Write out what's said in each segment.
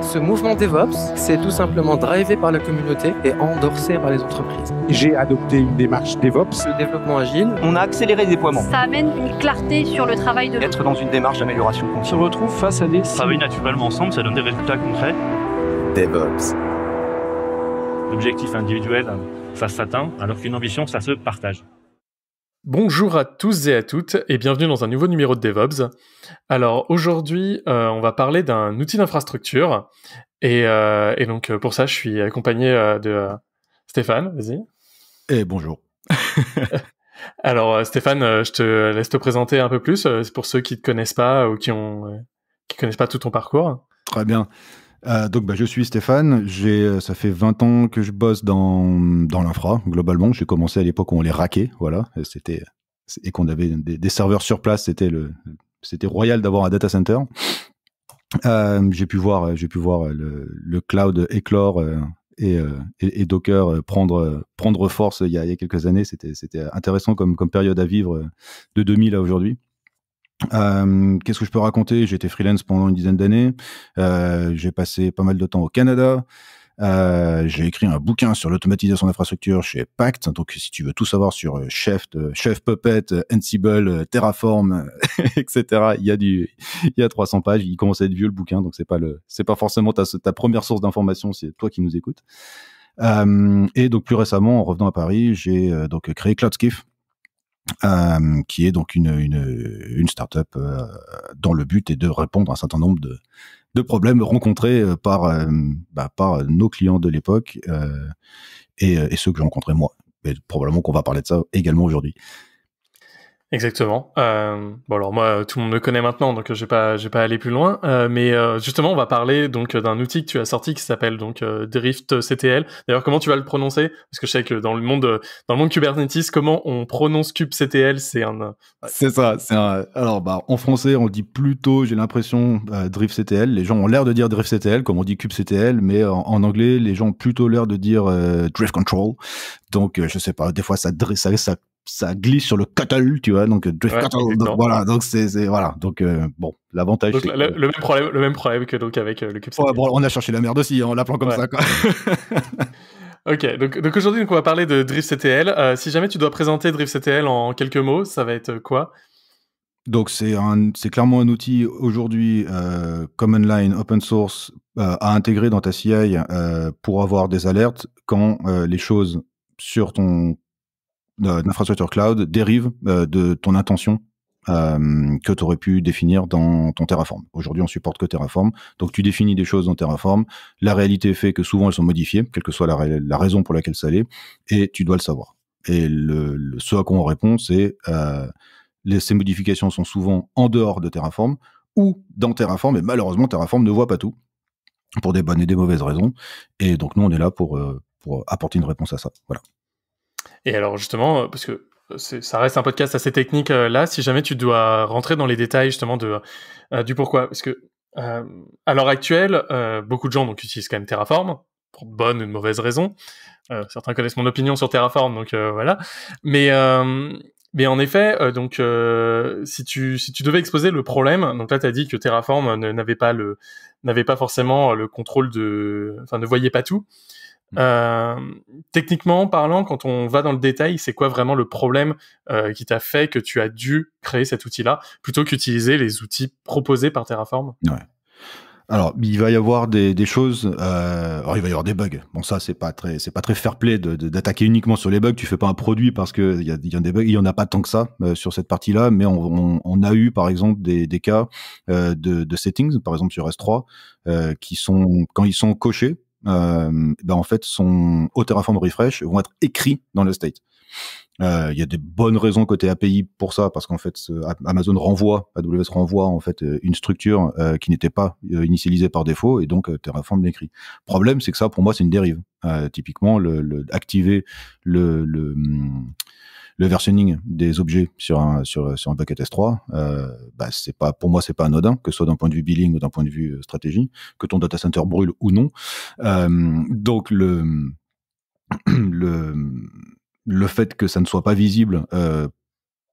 Ce mouvement DevOps, c'est tout simplement drivé par la communauté et endorsé par les entreprises. J'ai adopté une démarche DevOps. Le développement agile. On a accéléré le déploiement. Ça amène une clarté sur le travail de... Être dans une démarche d'amélioration continue. On se retrouve face à des... Travailler naturellement ensemble, ça donne des résultats concrets. DevOps. L'objectif individuel, ça s'atteint, alors qu'une ambition, ça se partage. Bonjour à tous et à toutes et bienvenue dans un nouveau numéro de DevOps. Alors aujourd'hui, euh, on va parler d'un outil d'infrastructure et, euh, donc euh, pour ça, je suis accompagné de Stéphane. Vas-y. Et eh, bonjour. Alors Stéphane, je te laisse te présenter un peu plus pour ceux qui ne te connaissent pas ou qui ont qui connaissent pas tout ton parcours. Très bien. Euh, bah, je suis Stéphane. J'ai, euh, ça fait 20 ans que je bosse dans, l'infra, globalement. J'ai commencé à l'époque où on les raquait, voilà. C'était, et qu'on avait des, serveurs sur place. C'était le, c'était royal d'avoir un data center. Euh, j'ai pu voir, j'ai pu voir le, cloud éclore et, Docker prendre, force il y a, quelques années. C'était, intéressant comme période à vivre de 2000 à aujourd'hui. Euh, qu'est-ce que je peux raconter J'ai été freelance pendant une dizaine d'années. Euh, j'ai passé pas mal de temps au Canada. Euh, j'ai écrit un bouquin sur l'automatisation d'infrastructures chez Pact. Donc, si tu veux tout savoir sur Chef, Chef Puppet, Ansible, Terraform, etc., il y a du, il 300 pages. Il commence à être vieux le bouquin, donc c'est pas le, c'est pas forcément ta, ta première source d'information. C'est toi qui nous écoutes. et donc plus récemment, en revenant à Paris, j'ai donc créé CloudSkiff, euh, qui est donc une, une, start-up euh, dont le but est de répondre à un certain nombre de, de problèmes rencontrés euh, par, bah, par nos clients de l'époque et, et, ceux que j'ai rencontrés moi. Et probablement qu'on va parler de ça également aujourd'hui. Exactement. Euh, bon alors moi tout le monde me connaît maintenant donc euh, j'ai pas j'ai pas aller plus loin euh, mais euh, justement on va parler donc d'un outil que tu as sorti qui s'appelle donc Drift CTL. D'ailleurs comment tu vas le prononcer parce que je sais que dans le monde dans le monde Kubernetes comment on prononce CTL c'est un C'est ça, c'est un alors bah en français on dit plutôt j'ai l'impression Drift CTL, les gens ont l'air de dire Drift CTL comme on dit CTL, mais en, anglais les gens ont plutôt l'air de dire Drift Control. Donc je sais pas des fois ça ça, ça ça glisse sur le cattle tu vois, donc euh, drift cattle voilà, donc c'est voilà, donc euh, bon, l'avantage. Le, le, même problème, le même problème que donc avec euh, le CubeSat. on a cherché la merde aussi hein, en l'appelant comme ça. ok, donc, donc aujourd'hui on va parler de Drift CTL. si jamais tu dois présenter Drift CTL en quelques mots, ça va être quoi donc c'est c'est clairement un outil aujourd'hui common line open source à intégrer dans ta CI pour avoir des alertes quand les choses sur ton d'infrastructure cloud dérive euh, de ton intention euh, que tu aurais pu définir dans ton Terraform. Aujourd'hui, on supporte que Terraform. Donc, tu définis des choses dans Terraform. La réalité fait que souvent, elles sont modifiées, quelle que soit la, raison pour laquelle ça l'est, et tu dois le savoir. Et le, ce à quoi on répond, c'est euh, ces modifications sont souvent en dehors de Terraform ou dans Terraform, et malheureusement, Terraform ne voit pas tout pour des bonnes et des mauvaises raisons. Et donc, nous, on est là pour, pour apporter une réponse à ça. Voilà. Et alors justement, euh, parce que euh, ça reste un podcast assez technique euh, là, si jamais tu dois rentrer dans les détails justement de du pourquoi, parce que à l'heure actuelle, beaucoup de gens donc utilisent quand même Terraform pour bonne ou mauvaise raison. certains connaissent mon opinion sur Terraform, donc voilà. Mais mais en effet, donc si tu si tu devais exposer le problème, donc là tu as dit que Terraform n'avait pas le n'avait pas forcément le contrôle de enfin ne voyait pas tout. Euh, techniquement parlant, quand on va dans le détail, c'est quoi vraiment le problème euh, qui t'a fait que tu as dû créer cet outil-là plutôt qu'utiliser les outils proposés par Terraform ouais. Alors, il va y avoir des, choses. Euh, alors, il va y avoir des bugs. Bon, ça, c'est pas très, c'est pas très fair play d'attaquer uniquement sur les bugs. Tu fais pas un produit parce que il y a, y a, des bugs. Il y en a pas tant que ça euh, sur cette partie-là, mais on, a eu par exemple des, des cas de, de, settings, par exemple sur S3, qui sont quand ils sont cochés euh, ben en fait, son au Terraform Refresh vont être écrits dans le state. Euh, il y a des bonnes raisons côté API pour ça, parce qu'en fait, Amazon renvoie, AWS renvoie en fait euh, une structure qui n'était pas initialisée par défaut, et donc Terraform l'écrit. Problème, c'est que ça, pour moi, c'est une dérive. typiquement, le, le activer le, le hum, le versioning des objets sur un, sur, sur un bucket S3, euh, bah, c'est pas, pour moi, c'est pas anodin, que ce soit d'un point de vue billing ou d'un point de vue euh, stratégie, que ton data center brûle ou non. Euh, donc, le, le, le fait que ça ne soit pas visible euh,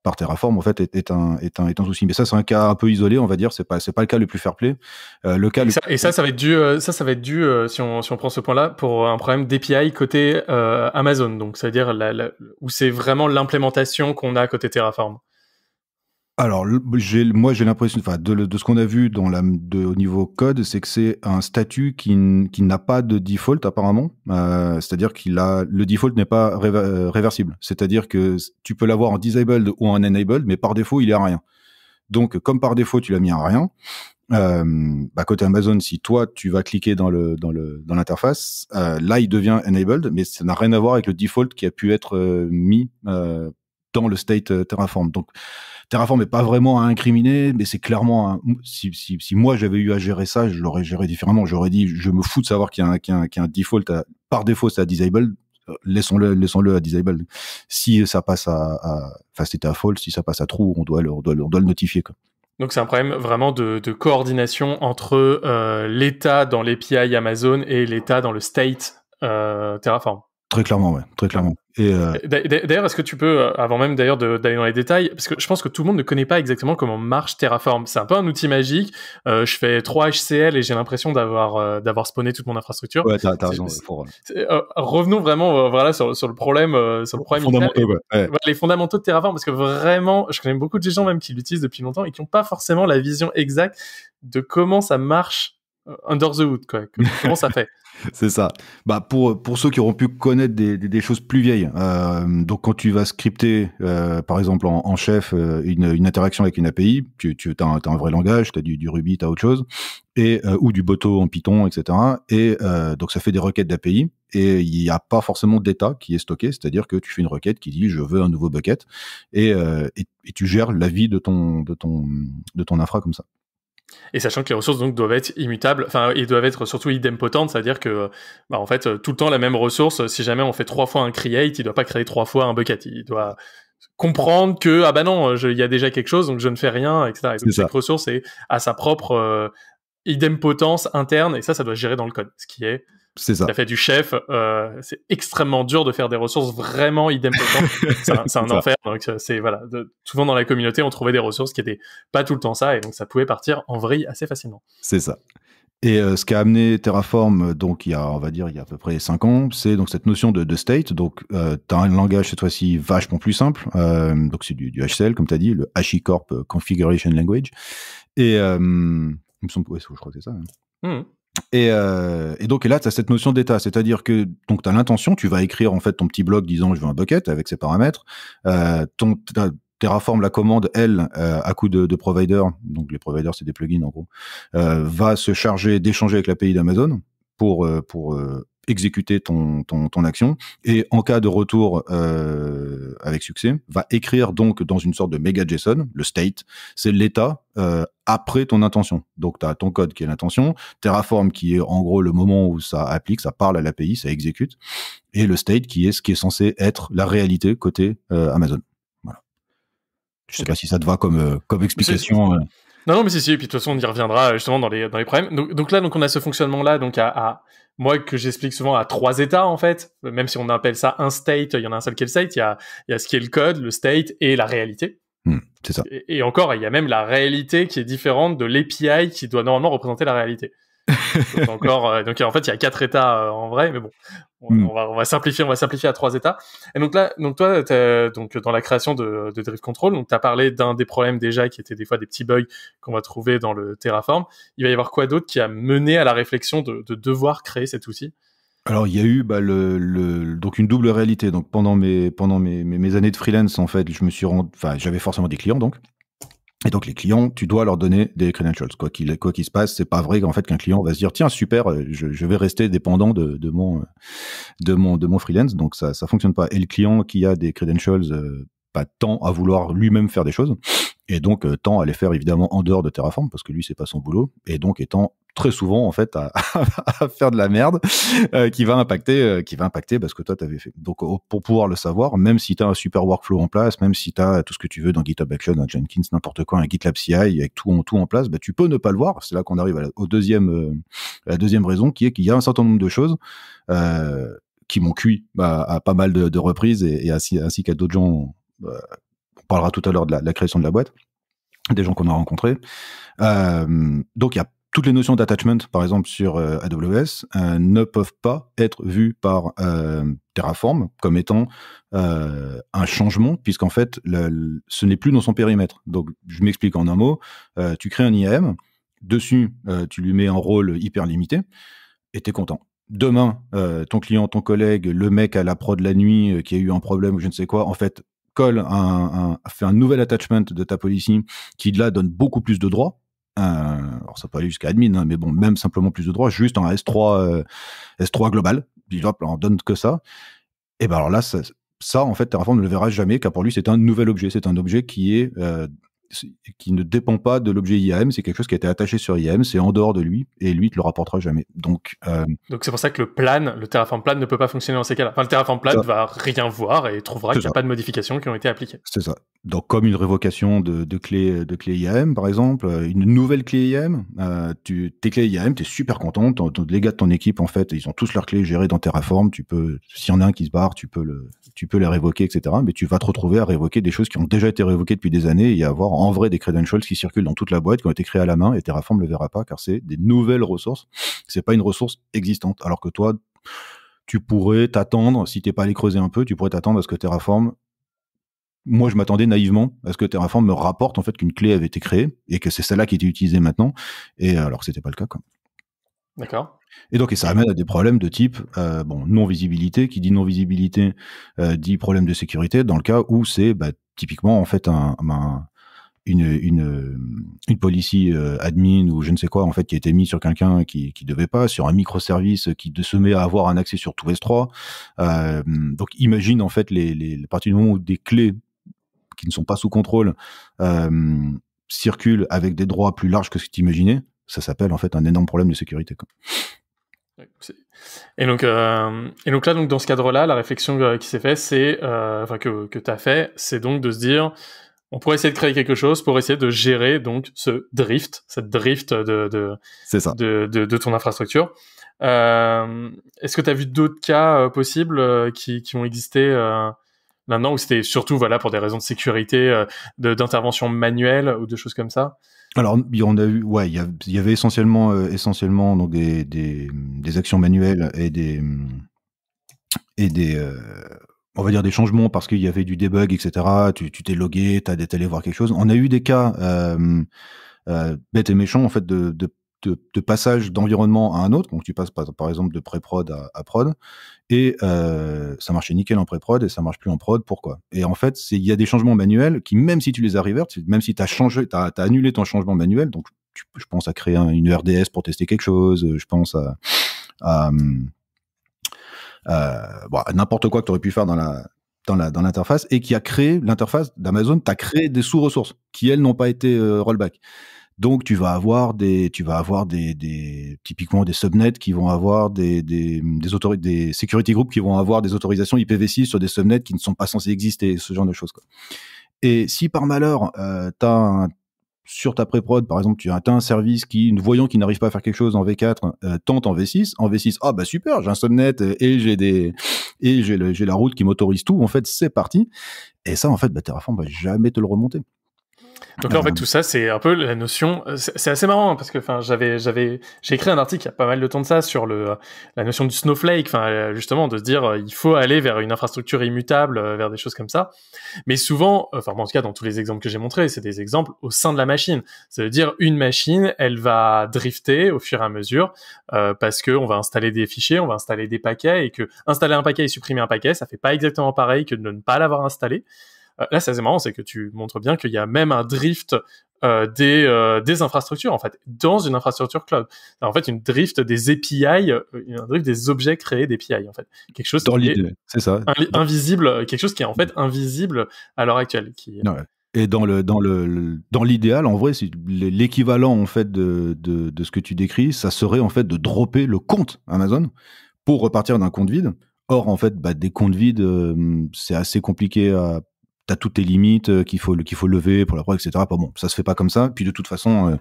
par Terraform en fait est, est, un, est, un, est un souci. Mais ça c'est un cas un peu isolé, on va dire. C'est pas c'est pas le cas le plus fair play. Euh, le cas et, ça, ça, va être dû euh, ça ça va être dû euh, si on si on prend ce point là pour un problème d'API côté Amazon. Donc c'est à dire la, où c'est vraiment l'implémentation qu'on a côté Terraform alors, moi, j'ai l'impression, enfin, de, de ce qu'on a vu dans la, de, au niveau code, c'est que c'est un statut qui, qui n'a pas de default apparemment. Euh, c'est-à-dire qu'il a le default n'est pas euh, réversible. C'est-à-dire que tu peux l'avoir en disabled ou en enabled, mais par défaut, il est à rien. Donc, comme par défaut, tu l'as mis à rien. Euh, bah, côté Amazon, si toi tu vas cliquer dans le dans le dans l'interface, euh, là il devient enabled, mais ça n'a rien à voir avec le default qui a pu être mis dans le state Terraform. Donc Terraform n'est pas vraiment à incriminer, mais c'est clairement si, moi j'avais eu à gérer ça, je l'aurais géré différemment. J'aurais dit, je me fous de savoir qu'il y a un, default par défaut, c'est à disable. Euh, laissons-le, laissons à disable. Si ça passe à, enfin c'était à false, si ça passe à true, on doit le, on doit, le notifier. Donc c'est un problème vraiment de, coordination entre euh, l'état dans l'API Amazon et l'état dans le state euh, Terraform. Très clairement, ouais. Très clairement. Et euh... D'ailleurs, est-ce que tu peux, euh, avant même d'ailleurs d'aller dans les détails, parce que je pense que tout le monde ne connaît pas exactement comment marche Terraform. C'est un peu un outil magique. Euh, je fais 3 HCL et j'ai l'impression d'avoir euh, d'avoir spawné toute mon infrastructure. Ouais, t'as raison. revenons vraiment voilà sur, le problème, sur le problème. Fondamentaux, Les fondamentaux de Terraform, parce que vraiment, je connais beaucoup de gens même qui l'utilisent depuis longtemps et qui n'ont pas forcément la vision exacte de comment ça marche Under the Hood, quoi. Comment ça fait C'est ça. Bah pour, pour ceux qui auront pu connaître des, choses plus vieilles, euh, donc quand tu vas scripter, euh, par exemple en, chef, euh, une, interaction avec une API, tu, tu as, un, vrai langage, tu as du, du Ruby, tu as autre chose, et, ou du Boto en Python, etc. Et donc ça fait des requêtes d'API, et il n'y a pas forcément d'état qui est stocké, c'est-à-dire que tu fais une requête qui dit je veux un nouveau bucket, et, et tu gères la vie de ton, de, ton, de ton infra comme ça. Et sachant que les ressources donc doivent être immutables, enfin, ils doivent être surtout idempotentes, c'est-à-dire que, bah, en fait, tout le temps la même ressource. Si jamais on fait trois fois un create, il doit pas créer trois fois un bucket. Il doit comprendre que ah bah non, il y a déjà quelque chose, donc je ne fais rien, etc. Et donc, cette ressource est à sa propre euh, idempotence interne, et ça, ça doit gérer dans le code, ce qui est c'est ça. fait du chef. Euh, c'est extrêmement dur de faire des ressources vraiment idem c'est un, c'est un enfer. Euh, c'est voilà. souvent dans la communauté, on trouvait des ressources qui étaient pas tout le temps ça, et donc ça pouvait partir en vrille assez facilement. C'est ça. Et euh, ce qui a amené Terraform, donc il y a, on va dire, il y a à peu près 5 ans, c'est donc cette notion de, state. Donc, tu as un langage cette fois-ci vachement plus simple. donc, c'est du, du HCL, comme tu as dit, le HashiCorp Configuration Language. Et il me semble, ouais, je crois que c'est ça. Hein. Mmh. Euh, et, donc là, tu as cette notion d'état, c'est-à-dire que donc tu as l'intention, tu vas écrire en fait ton petit blog disant je veux un bucket avec ses paramètres, euh, ton Terraform la commande elle euh, à coup de, de, provider, donc les providers c'est des plugins en gros, euh, va se charger d'échanger avec l'API d'Amazon pour, euh, euh, exécuter ton, ton, action et en cas de retour euh, avec succès, va écrire donc dans une sorte de méga JSON, le state, c'est l'état après ton intention. Donc tu as ton code qui est l'intention, Terraform qui est en gros le moment où ça applique, ça parle à l'API, ça exécute, et le state qui est ce qui est censé être la réalité côté Amazon. Voilà. Je sais pas si ça te va comme, comme explication. Non, non, mais si, si, et puis de toute façon, on y reviendra euh, justement dans les, dans les problèmes. Donc, donc là, donc on a ce fonctionnement-là, donc à, moi, que j'explique souvent à trois états, en fait, euh, même si on appelle ça un state, il y en a un seul qui est le state, il y a, il y a ce qui est le code, le state et la réalité. Hmm, c'est ça. Et, et, encore, il y a même la réalité qui est différente de l'API qui doit normalement représenter la réalité donc euh, donc en fait, il y a quatre états euh, en vrai, mais bon, mm. on, va, simplifier, on va simplifier à trois états. Et donc là, donc toi, donc dans la création de, de Drift Control, donc as parlé d'un des problèmes déjà qui étaient des fois des petits bugs qu'on va trouver dans le Terraform. Il va y avoir quoi d'autre qui a mené à la réflexion de, devoir créer cet outil alors il y a eu bah, le, donc une double réalité. Donc pendant mes pendant mes, mes, années de freelance en fait, je me suis enfin j'avais forcément des clients donc et donc les clients, tu dois leur donner des credentials. Quoi qu'il quoi qu'il se passe, c'est pas vrai qu'en fait qu'un client va se dire tiens super, euh, je, vais rester dépendant de, mon euh, de mon de mon freelance. Donc ça ça fonctionne pas. Et le client qui a des credentials euh, pas tant à vouloir lui-même faire des choses, et donc tant tend à les faire évidemment en dehors de Terraform parce que lui c'est pas son boulot et donc étant très souvent en fait à, faire de la merde euh, qui va impacter euh, qui va impacter parce bah, que toi t'avais fait donc pour pouvoir le savoir même si tu as un super workflow en place même si tu as tout ce que tu veux dans GitHub Action un Jenkins n'importe quoi un GitLab CI avec tout en tout en place bah, tu peux ne pas le voir c'est là qu'on arrive à au deuxième euh, la deuxième raison qui est qu'il y a un certain nombre de choses qui m'ont cuit bah, à, pas mal de, reprises et, ainsi, ainsi qu'à d'autres gens bah, parlera tout à l'heure de la, création de la boîte, des gens qu'on a rencontrés. Euh, donc il y a toutes les notions d'attachment, par exemple sur euh, AWS, euh, ne peuvent pas être vues par Terraform comme étant un changement, puisqu'en fait, ce n'est plus dans son périmètre. Donc, je m'explique en un mot. tu crées un IAM, dessus, tu lui mets un rôle hyper limité, et tu es content. Demain, ton client, ton collègue, le mec à la prod la nuit qui a eu un problème ou je ne sais quoi, en fait, colle un, fait un nouvel attachment de ta policy qui là donne beaucoup plus de droits. Euh, alors ça peut aller jusqu'à admin, hein, mais bon, même simplement plus de droits, juste en S3, euh, S3 global, il en donne que ça. Et eh ben alors là, ça, ça en fait, Terraform ne le verra jamais, car pour lui, c'est un nouvel objet, c'est un objet qui est euh, qui ne dépend pas de l'objet IAM, c'est quelque chose qui a été attaché sur IAM, c'est en dehors de lui, et lui, ne te le rapportera jamais. Donc, euh, Donc c'est pour ça que le plan, le Terraform plan ne peut pas fonctionner dans ces cas-là. Enfin, le Terraform plan ne va rien voir et trouvera qu'il n'y a pas de modifications qui ont été appliquées. C'est ça. Donc, comme une révocation de, de clé de clé IAM, par exemple, euh, une nouvelle clé IAM, euh, tu, tes clés IAM, tu es super content, les gars de ton équipe, en fait, ils ont tous leurs clés gérées dans Terraform, tu peux, s'il y en a un qui se barre, tu peux le, tu peux les révoquer, etc. Mais tu vas te retrouver à révoquer des choses qui ont déjà été révoquées depuis des années et à avoir en vrai des credentials qui circulent dans toute la boîte, qui ont été créés à la main, et Terraform ne le verra pas, car c'est des nouvelles ressources. C'est pas une ressource existante. Alors que toi, tu pourrais t'attendre, si t'es pas allé creuser un peu, tu pourrais t'attendre à ce que Terraform moi, je m'attendais naïvement à ce que Terraform me rapporte en fait qu'une clé avait été créée et que c'est celle-là qui était utilisée maintenant, et alors que c'était pas le cas. D'accord. Et donc, et ça amène à des problèmes de type euh, bon non visibilité. Qui dit non visibilité euh, dit problème de sécurité dans le cas où c'est bah, typiquement en fait un, un, une, une, une policy euh, admin ou je ne sais quoi en fait qui a été mis sur quelqu'un qui qui devait pas, sur un microservice qui se met à avoir un accès sur tous S3. Euh, donc imagine en fait les, les à partir du moment où des clés qui ne sont pas sous contrôle euh, circulent avec des droits plus larges que ce que tu imaginais, ça s'appelle en fait un énorme problème de sécurité. Et donc, et donc là, donc dans ce cadre-là, la réflexion qui s'est faite, c'est, enfin que, que tu as fait, c'est donc de se dire, on pourrait essayer de créer quelque chose pour essayer de gérer donc ce drift, cette drift de, de, de, de, ton infrastructure. Euh, est-ce que tu as vu d'autres cas euh, possibles euh, qui, ont existé maintenant ou c'était surtout voilà pour des raisons de sécurité, d'intervention manuelle ou de choses comme ça alors, on a eu, ouais, il y, avait essentiellement, essentiellement donc des, des, actions manuelles et des et des on va dire des changements parce qu'il y avait du debug, etc. Tu t'es logué, t'as as allé voir quelque chose. On a eu des cas euh, euh, bêtes et méchants en fait de, passage d'environnement à un autre. Donc tu passes par, exemple de pré-prod à, prod et euh, ça marchait nickel en pré-prod et ça marche plus en prod. Pourquoi Et en fait, il y a des changements manuels qui même si tu les as même si tu as changé, t'as annulé ton changement manuel, donc je pense à créer une RDS pour tester quelque chose. Je pense à hum, euh, bon, n'importe quoi que tu aurais pu faire dans la dans l'interface et qui a créé l'interface d'Amazon, tu as créé des sous-ressources qui elles n'ont pas été euh, rollback. Donc tu vas avoir des tu vas avoir des, typiquement des subnets qui vont avoir des des des, des security groups qui vont avoir des autorisations IPv6 sur des subnets qui ne sont pas censés exister, ce genre de choses Et si par malheur, euh, tu as, sur ta pré-prod, par exemple, tu as un service qui, voyant qu'il n'arrive pas à faire quelque chose en V4, euh, tente en V6. En V6, ah bah super, j'ai un subnet et j'ai des et j'ai la route qui m'autorise tout. En fait, c'est parti. Et ça, en fait, bah, Terraform va jamais te le remonter. Donc là, en fait, mhm. tout ça, c'est un peu la notion. Euh, c'est assez marrant hein, parce que, enfin, j'avais, j'avais, j'ai écrit un article il y a pas mal de temps de ça sur le euh, la notion du snowflake. Enfin, euh, justement, de se dire, il faut aller vers une infrastructure immutable, vers des choses comme ça. Mais souvent, enfin, en tout cas, dans tous les exemples que j'ai montrés, c'est des exemples au sein de la machine. cest veut dire une machine, elle va drifter au fur et à mesure parce que on va installer des fichiers, on va installer des paquets et que installer un paquet et supprimer un paquet, ça fait pas exactement pareil que de ne pas l'avoir installé. Euh, là, c'est assez marrant, c'est que tu montres bien qu'il y a même un drift euh, des, euh, des infrastructures en fait dans une infrastructure cloud. en fait, une drift des API, un drift des objets créés d'API en fait, quelque chose dans l'idéal c'est ça, invisible, quelque chose qui est en fait invisible à l'heure actuelle. Qui... Et dans le dans le dans l'idéal, en vrai, l'équivalent en fait de, de, ce que tu décris, ça serait en fait de dropper le compte Amazon pour repartir d'un compte vide. Or, en fait, bah, des comptes vides, c'est assez compliqué à t'as toutes tes limites euh, qu'il faut qu'il faut lever pour la preuve, etc. Pas bon, ça se fait pas comme ça. Puis de toute façon, euh,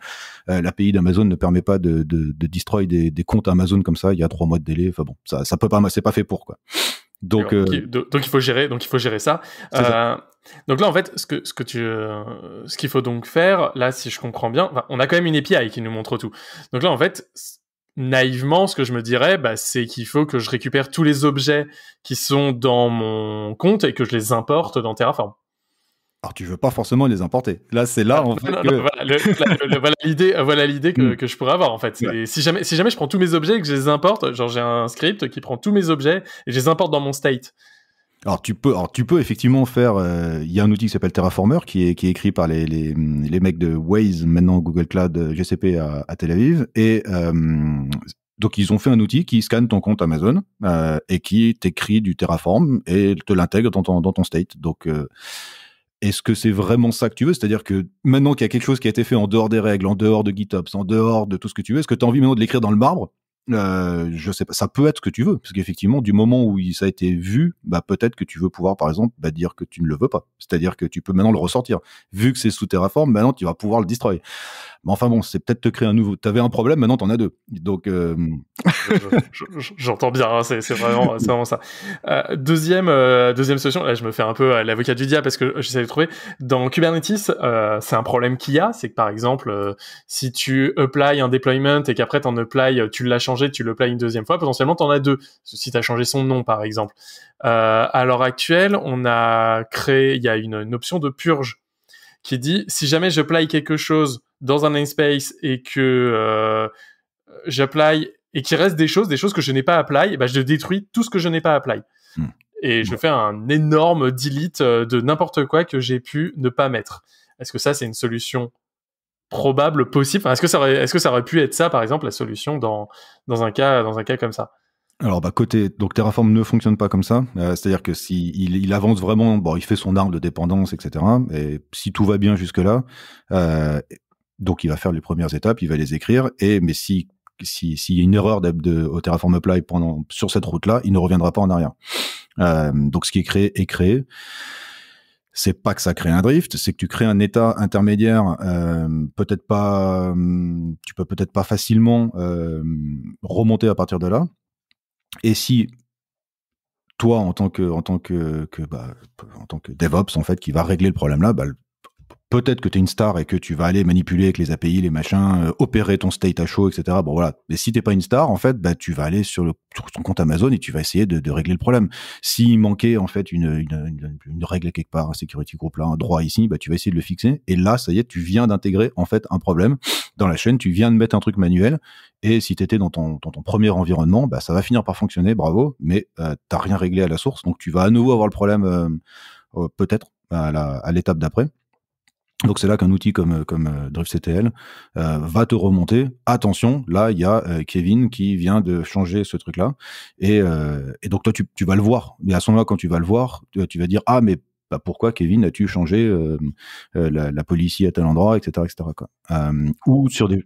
euh, l'API d'Amazon ne permet pas de, de, de destroy des, des, comptes Amazon comme ça. Il y a trois mois de délai. Enfin bon, ça ça peut pas, c'est pas fait pour quoi. Donc, euh, donc il faut gérer, donc il faut gérer ça. Euh, Donc là en fait, ce que ce que tu, ce qu'il faut donc faire là, si je comprends bien, on a quand même une API qui nous montre tout. Donc là en fait, naïvement, ce que je me dirais, bah, c'est qu'il faut que je récupère tous les objets qui sont dans mon compte et que je les importe dans Terraform. Alors tu veux pas forcément les importer. Là c'est là en fait. voilà, l'idée, euh, voilà hmm. que, je pourrais avoir en fait. Si jamais, si jamais je prends tous mes objets et que je les importe, genre j'ai un script qui prend tous mes objets et je les importe dans mon state. Alors tu peux, alors tu peux effectivement faire. Euh, il y a un outil qui s'appelle Terraformer qui est qui est écrit par les, les, les mecs de Waze maintenant Google Cloud euh, GCP à, Tel Aviv et euh, donc ils ont fait un outil qui scanne ton compte Amazon et qui t'écrit du Terraform et te l'intègre dans ton dans ton state. Donc est-ce que c'est vraiment ça que tu veux C'est-à-dire que maintenant qu'il y a quelque chose qui a été fait en dehors des règles, en dehors de GitOps, en dehors de tout ce que tu veux, est-ce que tu as envie maintenant de l'écrire dans le marbre euh, je sais pas, ça peut être ce que tu veux, parce qu'effectivement, du moment où ça a été vu, bah, peut-être que tu veux pouvoir, par exemple, bah, dire que tu ne le veux pas. C'est-à-dire que tu peux maintenant le ressortir. Vu que c'est sous Terraform, maintenant tu vas pouvoir le destroy. Mais enfin bon, c'est peut-être te créer un nouveau. Tu avais un problème, maintenant tu en as deux. Donc. Euh, j'entends bien, hein, c'est vraiment, vraiment, ça. Euh, deuxième, euh, deuxième solution, là je me fais un peu l'avocat du diable parce que j'essaie de trouver. Dans Kubernetes, c'est un problème qu'il y a, c'est que par exemple, si tu apply un deployment et qu'après tu apply, tu l'as changé, tu le apply une deuxième fois, potentiellement tu en as deux. Si tu as changé son nom par exemple. à l'heure actuelle, on a créé, il y a une option de purge qui dit si jamais je j'apply quelque chose dans un namespace et que euh, j'apply et qu'il reste des choses, des choses que je n'ai pas apply, eh ben, je détruis tout ce que je n'ai pas apply. Hmm. Et je fais un énorme delete euh, de n'importe quoi que j'ai pu ne pas mettre. Est-ce que ça, c'est une solution probable, possible Est-ce que, ça aurait, est -ce que ça aurait pu être ça, par exemple, la solution dans, dans, un, cas, dans un cas comme ça alors bah côté donc Terraform ne fonctionne pas comme ça, euh, c'est-à-dire que si il, avance vraiment, bon il fait son arbre de dépendance etc. Et si tout va bien jusque là, euh, donc il va faire les premières étapes, il va les écrire et mais si s'il y a une erreur de, de, au Terraform Apply pendant sur cette route là, il ne reviendra pas en arrière. Euh, donc ce qui est créé est créé. C'est pas que ça crée un drift, c'est que tu crées un état intermédiaire, peut-être pas, hum, tu peux peut-être pas facilement remonter à partir de là. Et si toi en tant que en tant que, bah, en tant que DevOps en fait qui va régler le problème là, bah, peut-être que tu es une star et que tu vas aller manipuler avec les API, les machins, euh, opérer ton state à chaud, etc. Bon voilà. Mais si t'es pas une star, en fait, bah, tu vas aller sur, le, ton compte Amazon et tu vas essayer de, régler le problème. S'il manquait en fait une, une, règle quelque part, un security group là, un droit ici, bah, tu vas essayer de le fixer. Et là, ça y est, tu viens d'intégrer en fait un problème dans la chaîne, tu viens de mettre un truc manuel. Et si tu étais dans ton, premier environnement, bah, ça va finir par fonctionner, bravo, mais euh, t'as rien réglé à la source, donc tu vas à nouveau avoir le problème euh, peut-être à l'étape d'après. Donc c'est là qu'un outil comme euh, comme euh, euh, va te remonter. Attention, là il y a Kevin qui vient de changer ce truc là, et, et donc toi tu, tu, vas le voir. mais à ce moment-là, quand tu vas le voir, tu, vas dire ah mais bah, pourquoi Kevin as-tu changé la, la police à tel endroit, etc., etc. Quoi. ou sur des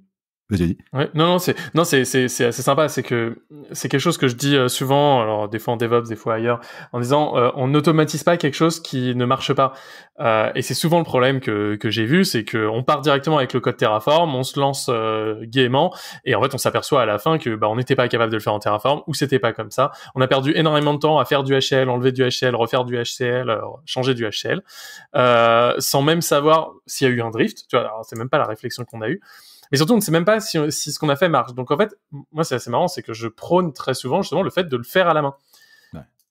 Vas-y. Ouais, non, non, c'est non, c'est c'est assez sympa. C'est que c'est quelque chose que je dis euh, souvent. Alors des fois en DevOps, des fois ailleurs, en disant euh, on n'automatise pas quelque chose qui ne marche pas. Euh, et c'est souvent le problème que que j'ai vu, c'est que on part directement avec le code Terraform, on se lance euh, gaiement, et en fait on s'aperçoit à la fin que bah on n'était pas capable de le faire en Terraform ou c'était pas comme ça. On a perdu énormément de temps à faire du HCL, enlever du HCL, refaire du HCL, euh, changer du HCL, sans même savoir s'il y a eu un drift. Tu vois, c'est même pas la réflexion qu'on a eue. Mais surtout, on ne sait même pas si, ce qu'on a fait marche. Donc en fait, moi, c'est assez marrant, c'est que je prône très souvent justement le fait de le faire à la main.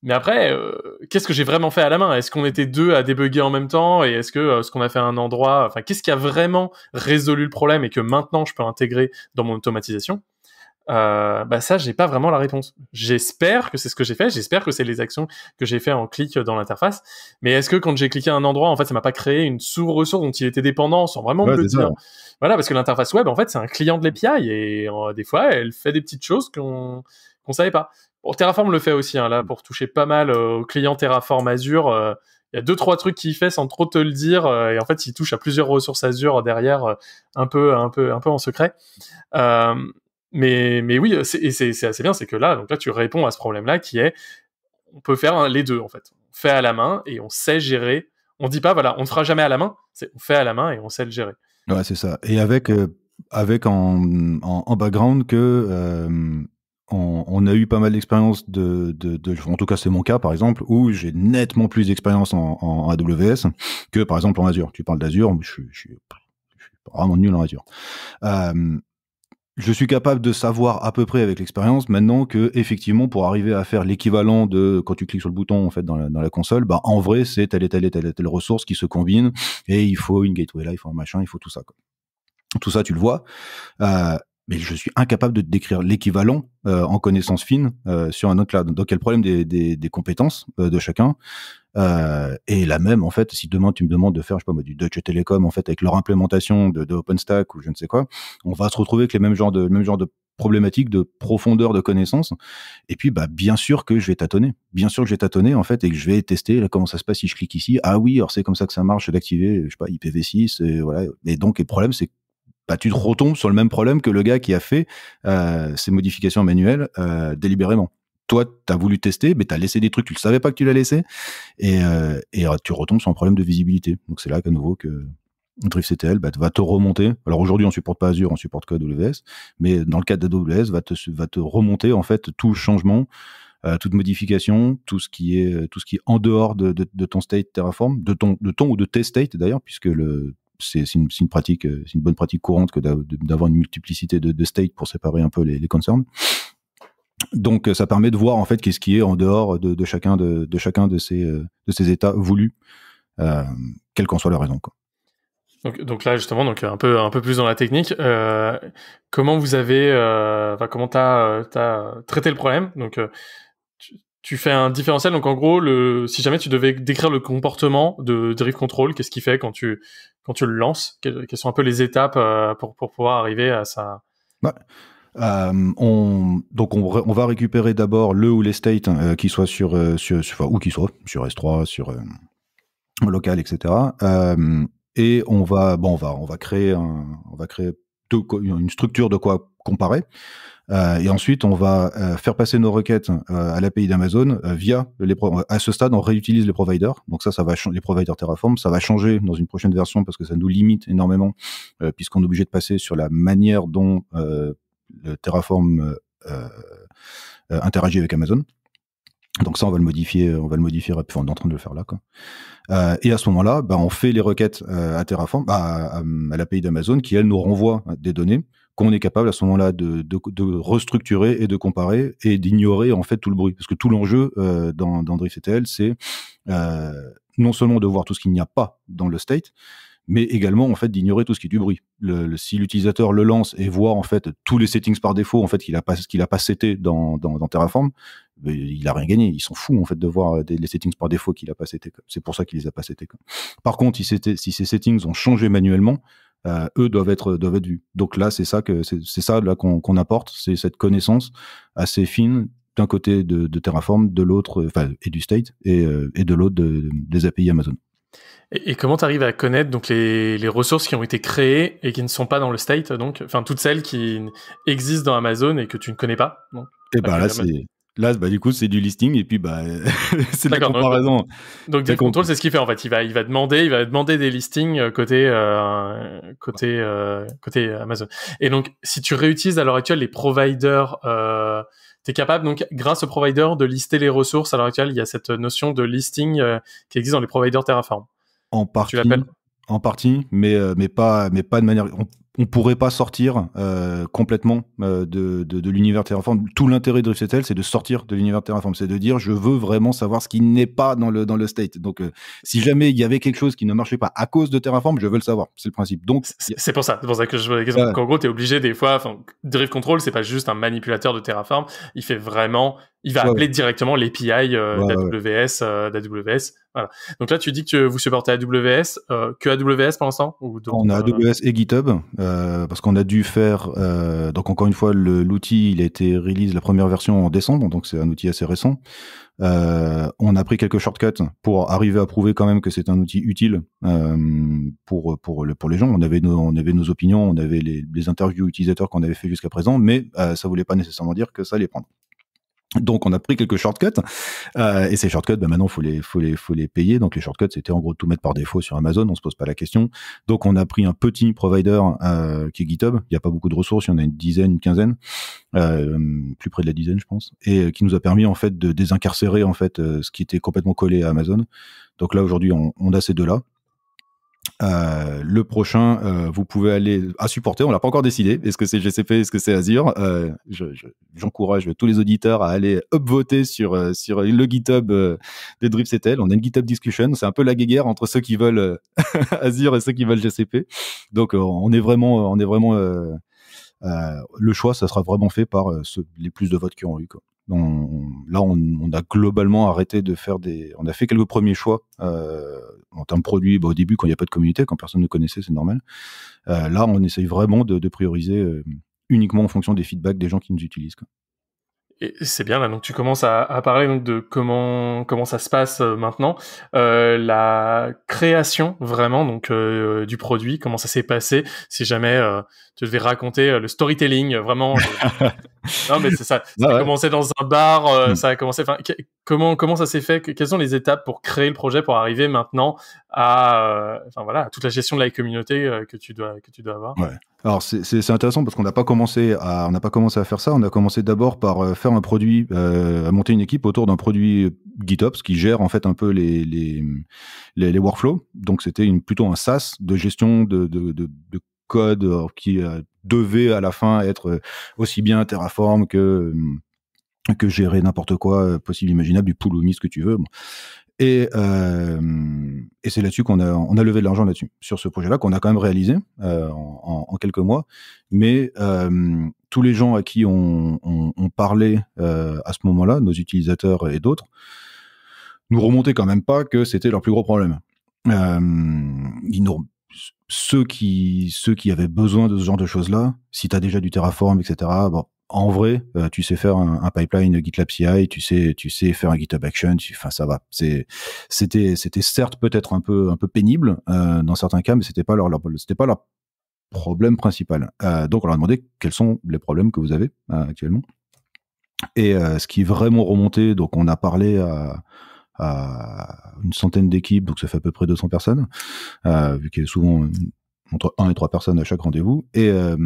Mais après, euh, qu'est-ce que j'ai vraiment fait à la main Est-ce qu'on était deux à débugger en même temps Et est-ce que euh, ce qu'on a fait à un endroit, enfin, qu'est-ce qui a vraiment résolu le problème et que maintenant je peux intégrer dans mon automatisation euh, bah ça, j'ai pas vraiment la réponse. J'espère que c'est ce que j'ai fait, j'espère que c'est les actions que j'ai fait en clic dans l'interface. Mais est-ce que quand j'ai cliqué à un endroit, en fait, ça m'a pas créé une sous-ressource dont il était dépendant sans vraiment me le dire Voilà, parce que l'interface web, en fait, c'est un client de l'API et euh, des fois, elle fait des petites choses qu'on qu'on savait pas. Terraform le fait aussi, hein. là, pour toucher pas mal au euh, aux clients Terraform Azure euh, il y a deux trois trucs qu'il fait sans trop te le dire et en fait il touche à plusieurs ressources Azure derrière un peu un peu un peu en secret euh, mais, oui, c'est assez bien, c'est que là, donc là, tu réponds à ce problème-là qui est, on peut faire les deux en fait. On fait à la main et on sait gérer. On dit pas, voilà, on ne fera jamais à la main. on fait à la main et on sait le gérer. Ouais, c'est ça. Et avec, euh, avec en, en, background que euh, on, a eu pas mal d'expérience de, en tout cas c'est mon cas par exemple, où j'ai nettement plus d'expérience en, AWS que par exemple en Azure. Tu parles d'Azure, je, suis vraiment nul en Azure. Euh, je suis capable de savoir à peu près avec l'expérience maintenant que effectivement pour arriver à faire l'équivalent de quand tu cliques sur le bouton en fait dans la, console, bah en vrai c'est telle et telle et telle et telle ressource qui se combine et il faut une gateway là, il faut un machin, il faut tout ça. Tout ça tu le vois. Euh, mais je suis incapable de décrire l'équivalent euh, en connaissance fine euh, sur un autre cloud. Donc, il y a le problème des, des, des compétences euh, de chacun. et la même, en fait, si demain tu me demandes de faire, je sais pas du Deutsche Telekom, en fait, avec leur implémentation de, de OpenStack ou je ne sais quoi, on va se retrouver avec les mêmes genres de, le même genre de problématiques de profondeur de connaissance. Et puis, bah, bien sûr que je vais tâtonner. Bien sûr que je vais tâtonner, en fait, et que je vais tester là, comment ça se passe si je clique ici. Ah oui, alors c'est comme ça que ça marche d'activer, je sais pas, IPv6, et voilà. Et donc, le problème, c'est bah, tu te retombes sur le même problème que le gars qui a fait euh, ces modifications manuelles euh, délibérément. Toi, tu as voulu tester, mais tu as laissé des trucs, tu ne savais pas que tu l'as laissé, et, euh, et euh, tu retombes sur un problème de visibilité. Donc c'est là qu'à nouveau que DriftCTL bah, va te remonter. Alors aujourd'hui, on supporte pas Azure, on supporte que AWS, mais dans le cadre d'AWS, va te, va te remonter en fait tout changement, euh, toute modification, tout ce qui est tout ce qui est en dehors de, de, ton state Terraform, de ton de ton ou de tes states d'ailleurs, puisque le c'est une, pratique, euh, c'est une bonne pratique courante que d'avoir une multiplicité de, states pour séparer un peu les, les concerns. Donc, euh, ça permet de voir en fait qu'est-ce qui est en dehors de, chacun de, chacun de ces euh, de ces états voulus, quelle qu'en soit la raison. Donc, donc, là justement, donc un peu un peu plus dans la technique, comment vous avez, comment t'as as traité le problème Donc, tu fais un différentiel. Donc en gros, le, si jamais tu devais décrire le comportement de Drift Control, qu'est-ce qu'il fait quand tu quand tu le lances Quelles sont un peu les étapes euh, pour, pour pouvoir arriver à ça euh, on, donc on, va récupérer d'abord le ou les states euh, qui soient sur, sur, où sur S3, sur local, etc. et on va bon on va on va créer un, on va créer une structure de quoi comparer. Euh, et ensuite, on va euh, faire passer nos requêtes euh, à l'API d'Amazon via à ce stade, on réutilise les providers. Donc ça, ça va les providers Terraform, ça va changer dans une prochaine version parce que ça nous limite énormément puisqu'on est obligé de passer sur la manière dont Terraform interagit avec Amazon. Donc ça, on va le modifier, on va le modifier, on est en train de le faire là. et à ce moment-là, bah, on fait les requêtes à Terraform, bah, à l'API d'Amazon, qui elle nous renvoie des données qu'on est capable à ce moment-là de, de, restructurer et de comparer et d'ignorer en fait tout le bruit. Parce que tout l'enjeu euh, dans, dans Drift c'est euh, non seulement de voir tout ce qu'il n'y a pas dans le state, mais également en fait d'ignorer tout ce qui est du bruit. si l'utilisateur le lance et voit en fait tous les settings par défaut en fait qu'il a pas qu'il a pas dans, dans, Terraform, ben, il a rien gagné. ils sont fous en fait de voir euh, des, les settings par défaut qu'il a pas seté. C'est pour ça qu'il les a pas setés. Par contre, si, si ces settings ont changé manuellement, euh, eux doivent être doivent être vus. Donc là, c'est ça que c'est ça là qu'on qu'on apporte, c'est cette connaissance assez fine d'un côté de, Terraform, de l'autre euh, enfin et du state et, euh, et de l'autre des API Amazon. Et, comment tu arrives à connaître donc les, les, ressources qui ont été créées et qui ne sont pas dans le state donc enfin toutes celles qui existent dans Amazon et que tu ne connais pas Et eh ben là c'est Là, bah, du coup, c'est du listing et puis bah, c'est de la comparaison. Donc, donc contrôle Control, c'est ce qu'il fait en fait. Il va, il va demander, il va demander des listings euh, côté, euh, côté, euh, côté Amazon. Et donc, si tu réutilises à l'heure actuelle les providers, tu es capable donc grâce au provider de lister les ressources. À l'heure actuelle, il y a cette notion de listing qui existe dans les providers Terraform. En partie. en partie, mais mais pas mais pas de manière on pourrait pas sortir euh, complètement euh, de, de, de l'univers Terraform. Tout l'intérêt de Driftctl, c'est de sortir de l'univers Terraform, c'est de dire je veux vraiment savoir ce qui n'est pas dans le dans le state. Donc euh, si jamais il y avait quelque chose qui ne marchait pas à cause de Terraform, je veux le savoir. C'est le principe. Donc c'est pour ça, c'est pour ça que je veux la En gros, tu es obligé des fois enfin Drift Control, c'est pas juste un manipulateur de Terraform, il fait vraiment il va appeler directement l'API d'AWS d'AWS voilà. Donc là, tu dis que vous supportez AWS, euh, que AWS pour l'instant On a euh, AWS et GitHub, euh, parce qu'on a dû faire, euh, donc encore une fois, l'outil, il a été release, la première version en décembre, donc c'est un outil assez récent. on a pris quelques shortcuts pour arriver à prouver quand même que c'est un outil utile pour, pour, le, pour les gens. On avait nos, on avait nos opinions, on avait les, les interviews utilisateurs qu'on avait fait jusqu'à présent, mais ça voulait pas nécessairement dire que ça allait prendre. Donc on a pris quelques shortcuts euh, et ces shortcuts, ben maintenant faut les faut les faut les payer. Donc les shortcuts c'était en gros tout mettre par défaut sur Amazon, on se pose pas la question. Donc on a pris un petit provider euh, qui est GitHub. Il y a pas beaucoup de ressources, il y en a une dizaine, une quinzaine, euh, plus près de la dizaine je pense, et qui nous a permis en fait de désincarcérer en fait ce qui était complètement collé à Amazon. Donc là aujourd'hui on, on a ces deux là. Euh, le prochain, euh, vous pouvez aller à supporter. On l'a pas encore décidé. Est-ce que c'est GCP, est-ce que c'est Azure euh, J'encourage tous les auditeurs à aller upvoter sur sur le GitHub des Dripsetel. On a une GitHub discussion. C'est un peu la guéguerre entre ceux qui veulent Azure et ceux qui veulent GCP. Donc on est vraiment, on est vraiment. le choix, ça sera vraiment fait par ceux, les plus de votes qui ont eu. Quoi là, on, a globalement arrêté de faire des. On a fait quelques premiers choix euh, en termes produits. Bah, au début, quand il n'y a pas de communauté, quand personne ne connaissait, c'est normal. Euh, là, on essaye vraiment de, prioriser euh, uniquement en fonction des feedbacks des gens qui nous utilisent. Et c'est bien là, donc tu commences à, à parler donc, de comment comment ça se passe euh, maintenant, euh, la création vraiment donc euh, euh, du produit, comment ça s'est passé. Si jamais tu devais raconter le storytelling, vraiment. non mais c'est ça. Ça a commencé dans un bar, hmm. ça a commencé. Enfin, comment comment ça s'est fait Quelles sont les étapes pour créer le projet, pour arriver maintenant à enfin voilà à toute la gestion de la communauté que tu dois que tu dois avoir. Ouais. Alors c'est intéressant parce qu'on n'a pas commencé à on n'a pas commencé à faire ça. On a commencé d'abord par euh, faire un produit, euh, à monter une équipe autour d'un produit euh, GitOps qui gère en fait un peu les les, les, workflows. Donc c'était plutôt un SaaS de gestion de, de, de, code qui devait à la fin être aussi bien Terraform que que gérer n'importe quoi possible imaginable du pool ou mis ce que tu veux. Et, euh, et c'est là-dessus qu'on a, on a levé de l'argent là-dessus, sur ce projet-là, qu'on a quand même réalisé euh, en, en, quelques mois. Mais euh, tous les gens à qui on, on, on parlait euh, à ce moment-là, nos utilisateurs et d'autres, nous remontaient quand même pas que c'était leur plus gros problème. ils ceux, qui, ceux qui avaient besoin de ce genre de choses-là, si tu as déjà du Terraform, etc., en vrai, euh, tu sais faire un, pipeline GitLab CI, tu sais, tu sais faire un GitHub Action, enfin ça va. c'était, c'était certes peut-être un peu, un peu pénible euh, dans certains cas, mais c'était pas leur, c'était pas leur problème principal. Euh, donc on leur a demandé quels sont les problèmes que vous avez actuellement. Et ce qui est vraiment remonté, donc on a parlé à une centaine d'équipes, donc ça fait à peu près 200 personnes, vu qu'il y souvent entre 1 et 3 personnes à chaque rendez-vous. Et, euh,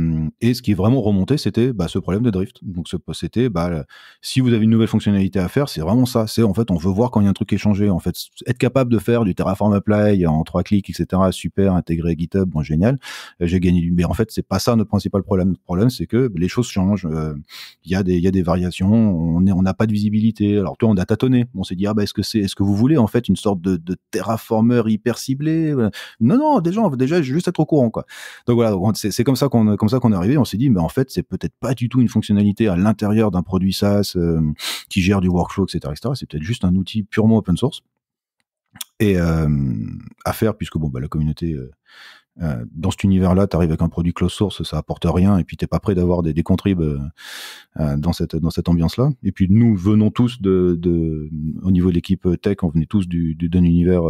et ce qui est vraiment remonté, c'était bah, ce problème de drift. Donc c'était, bah, si vous avez une nouvelle fonctionnalité à faire, c'est vraiment ça. C'est en fait, on veut voir quand il y a un truc qui est changé. En fait, être capable de faire du Terraform Apply en 3 clics, etc. Super, intégré GitHub, bon, génial. Euh, j'ai gagné du... Mais en fait, c'est pas ça notre principal problème. Notre problème, c'est que les choses changent. Euh, il y, a des, y a des variations. On n'a on n'a pas de visibilité. Alors toi, on a tâtonné. On s'est dit, ah, bah, est-ce que, c'est est ce que vous voulez en fait une sorte de, de Terraformer hyper ciblé Non, non, déjà, on veut déjà juste être courant quoi. Donc voilà, c'est comme ça qu'on comme ça qu'on est arrivé. On s'est dit, mais en fait, c'est peut-être pas du tout une fonctionnalité à l'intérieur d'un produit SaaS euh, qui gère du workflow, etc., etc. C'est peut-être juste un outil purement open source et euh, à faire puisque bon bah, la communauté euh, dans cet univers-là, tu arrives avec un produit close source, ça apporte rien, et puis t'es pas prêt d'avoir des, des dans cette dans cette ambiance-là. Et puis nous venons tous de, au niveau de l'équipe tech, on venait tous du d'un univers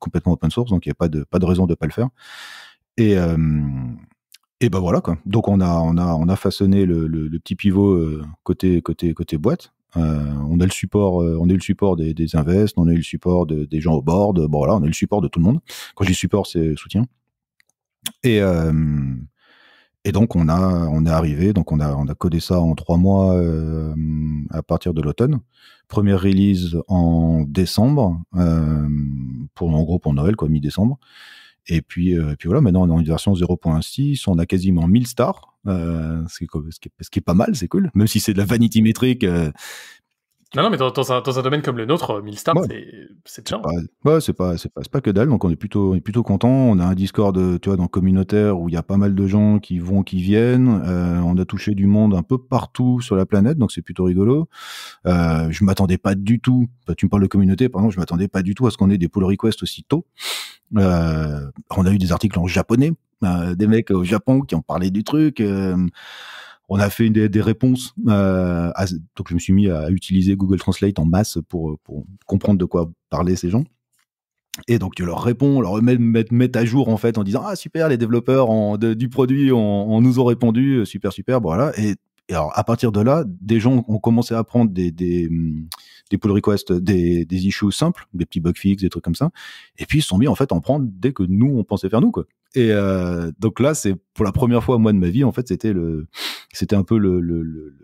complètement open source, donc il n'y a pas de pas de raison de pas le faire. Et, et ben voilà quoi. Donc on a, on a, on a façonné le, le, petit pivot côté, côté, côté boîte. Euh, on a le support, on a eu le support des, des invests, on a eu le support des gens au board. Bon voilà, on a eu le support de tout le monde. Quand je dis support, c'est soutien. Et et donc on a, on est arrivé. Donc on a, on a codé ça en trois mois à partir de l'automne. Première release en décembre, pour en gros pour Noël, quoi, mi-décembre. Et puis, euh, et puis voilà, maintenant on est en version 0.6, on a quasiment 1000 stars, euh, ce, qui, est pas mal, c'est cool, même si c'est de la vanity métrique. Euh. Non, non, mais dans, un, domaine comme le nôtre, 1000 stars, c'est chiant. Ouais, c'est pas, pas, que dalle, donc on est plutôt, on est plutôt content. On a un Discord, tu vois, dans communautaire où il y a pas mal de gens qui vont, qui viennent. on a touché du monde un peu partout sur la planète, donc c'est plutôt rigolo. je m'attendais pas du tout, tu me parles de communauté, pardon, je m'attendais pas du tout à ce qu'on ait des pull requests aussi tôt. Euh, on a eu des articles en japonais, euh, des mecs au Japon qui ont parlé du truc. Euh, on a fait des, réponses. donc je me suis mis à utiliser Google Translate en masse pour, comprendre de quoi parlaient ces gens. Et donc je leur réponds, leur met, à jour en fait en disant ah super les développeurs du produit on, nous ont répondu super super voilà et et alors, à partir de là, des gens ont commencé à prendre des, des, mm, des pull requests, des, des issues simples, des petits bug fixes, des trucs comme ça. Et puis, ils se sont mis, en fait, à en prendre dès que nous, on pensait faire nous, quoi. Et euh, donc là, c'est pour la première fois, moi, de ma vie, en fait, c'était le, c'était un peu le, le, le,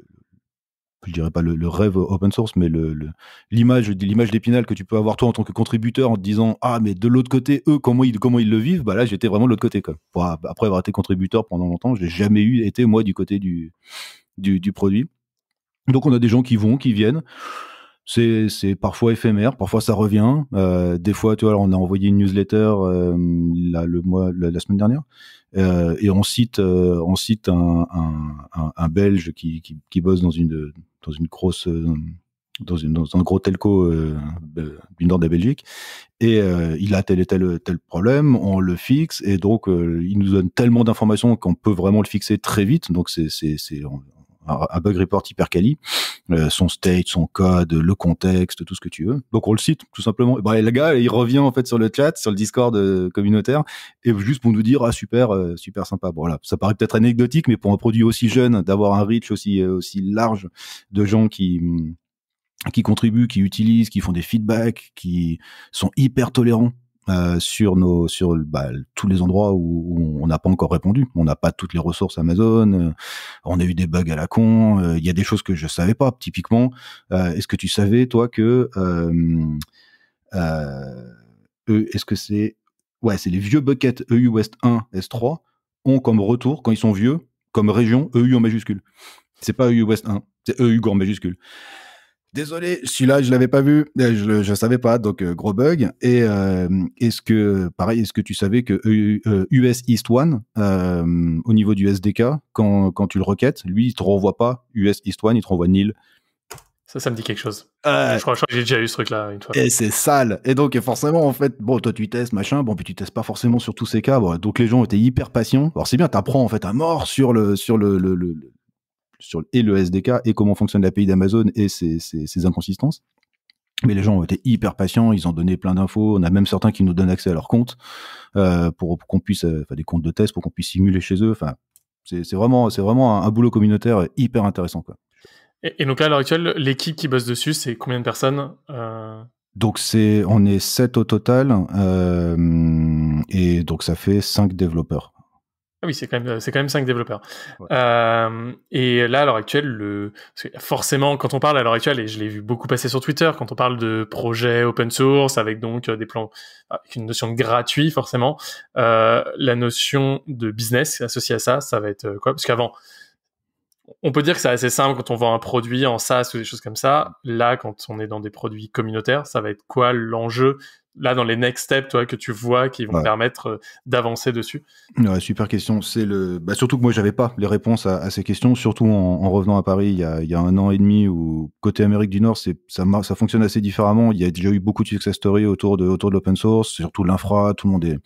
je dirais pas le, rêve open source, mais l'image le, l'image l'image d'Épinal que tu peux avoir toi en tant que contributeur en te disant ah mais de l'autre côté eux comment ils comment ils le vivent bah là j'étais vraiment de l'autre côté quoi. Bah, après avoir été contributeur pendant longtemps, j'ai jamais eu été moi du côté du du, produit. Donc on a des gens qui vont, qui viennent c'est parfois éphémère, parfois ça revient. Euh, des fois, tu vois, on a envoyé une newsletter euh, la, le mois la, semaine dernière euh, et on cite on cite un, Belge qui, bosse dans une dans une grosse dans, une, un gros telco du nord de la Belgique et il a tel et tel tel problème, on le fixe et donc il nous donne tellement d'informations qu'on peut vraiment le fixer très vite. Donc c'est c'est un bug report hyper quali, euh, son state, son code, le contexte, tout ce que tu veux. Donc on le cite tout simplement. Bah, le gars, il revient en fait sur le chat, sur le Discord euh, communautaire, et juste pour nous dire ah super, euh, super sympa. voilà, ça paraît peut-être anecdotique, mais pour un produit aussi jeune, d'avoir un reach aussi aussi large de gens qui hum, qui contribuent, qui utilisent, qui font des feedbacks, qui sont hyper tolérants euh, sur nos sur bah, tous les endroits où, on n'a pas encore répondu. On n'a pas toutes les ressources Amazon. Euh, on a eu des bugs à la con. Euh, il y a des choses que je savais pas. Typiquement, est-ce que tu savais toi que est-ce que c'est ouais c'est les vieux buckets EU West 1 S3 ont comme retour quand ils sont vieux comme région EU en majuscule. C'est pas EU West 1, c'est EU en majuscule. Désolé, celui-là, je l'avais pas vu, euh, je ne savais pas, donc euh, gros bug. Et euh, est-ce que, pareil, est-ce que tu savais que e US East One, au niveau du SDK, quand, quand tu le requêtes, lui, il te renvoie pas US East One, il te renvoie nil. Ça, ça me dit quelque chose. je crois, que j'ai déjà eu ce truc-là une fois. Et c'est sale. Et donc, forcément, en fait, bon, toi, tu testes, machin. Bon, puis tu testes pas forcément sur tous ces cas. donc, les gens étaient hyper patients. Alors, c'est bien, tu apprends en fait, à mort sur le, sur le sur et le SDK et comment fonctionne l'API d'Amazon et ses, inconsistances. Mais les gens ont été hyper patients, ils ont donné plein d'infos. On a même certains qui nous donnent accès à leurs comptes euh, pour, qu'on puisse, euh, enfin des comptes de test pour qu'on puisse simuler chez eux. Enfin, c'est vraiment, c'est vraiment un, boulot communautaire hyper intéressant quoi. Et, donc là à l'heure actuelle, l'équipe qui bosse dessus, c'est combien de personnes euh? Donc c'est, on est sept au total, et donc ça fait cinq développeurs. Ah oui, c'est quand même c'est quand même cinq développeurs. et là, à l'heure actuelle, le forcément, quand on parle à l'heure actuelle, et je l'ai vu beaucoup passer sur Twitter, quand on parle de projets open source avec donc euh, des plans avec une notion de gratuit, forcément, euh, la notion de business associée à ça, ça va être euh, quoi Parce qu'avant, on peut dire que c'est assez simple quand on vend un produit en SaaS ou des choses comme ça. Là, quand on est dans des produits communautaires, ça va être quoi l'enjeu là dans les next steps toi, que tu vois qui vont permettre euh, d'avancer dessus Super question. C'est le... Bah, surtout que moi, j'avais pas les réponses à, ces questions, surtout en, revenant à Paris il y, a, un an et demi où côté Amérique du Nord, ça, fonctionne assez différemment. Il y a déjà eu beaucoup de success stories autour de, l'open source, surtout l'infra, tout, le monde est,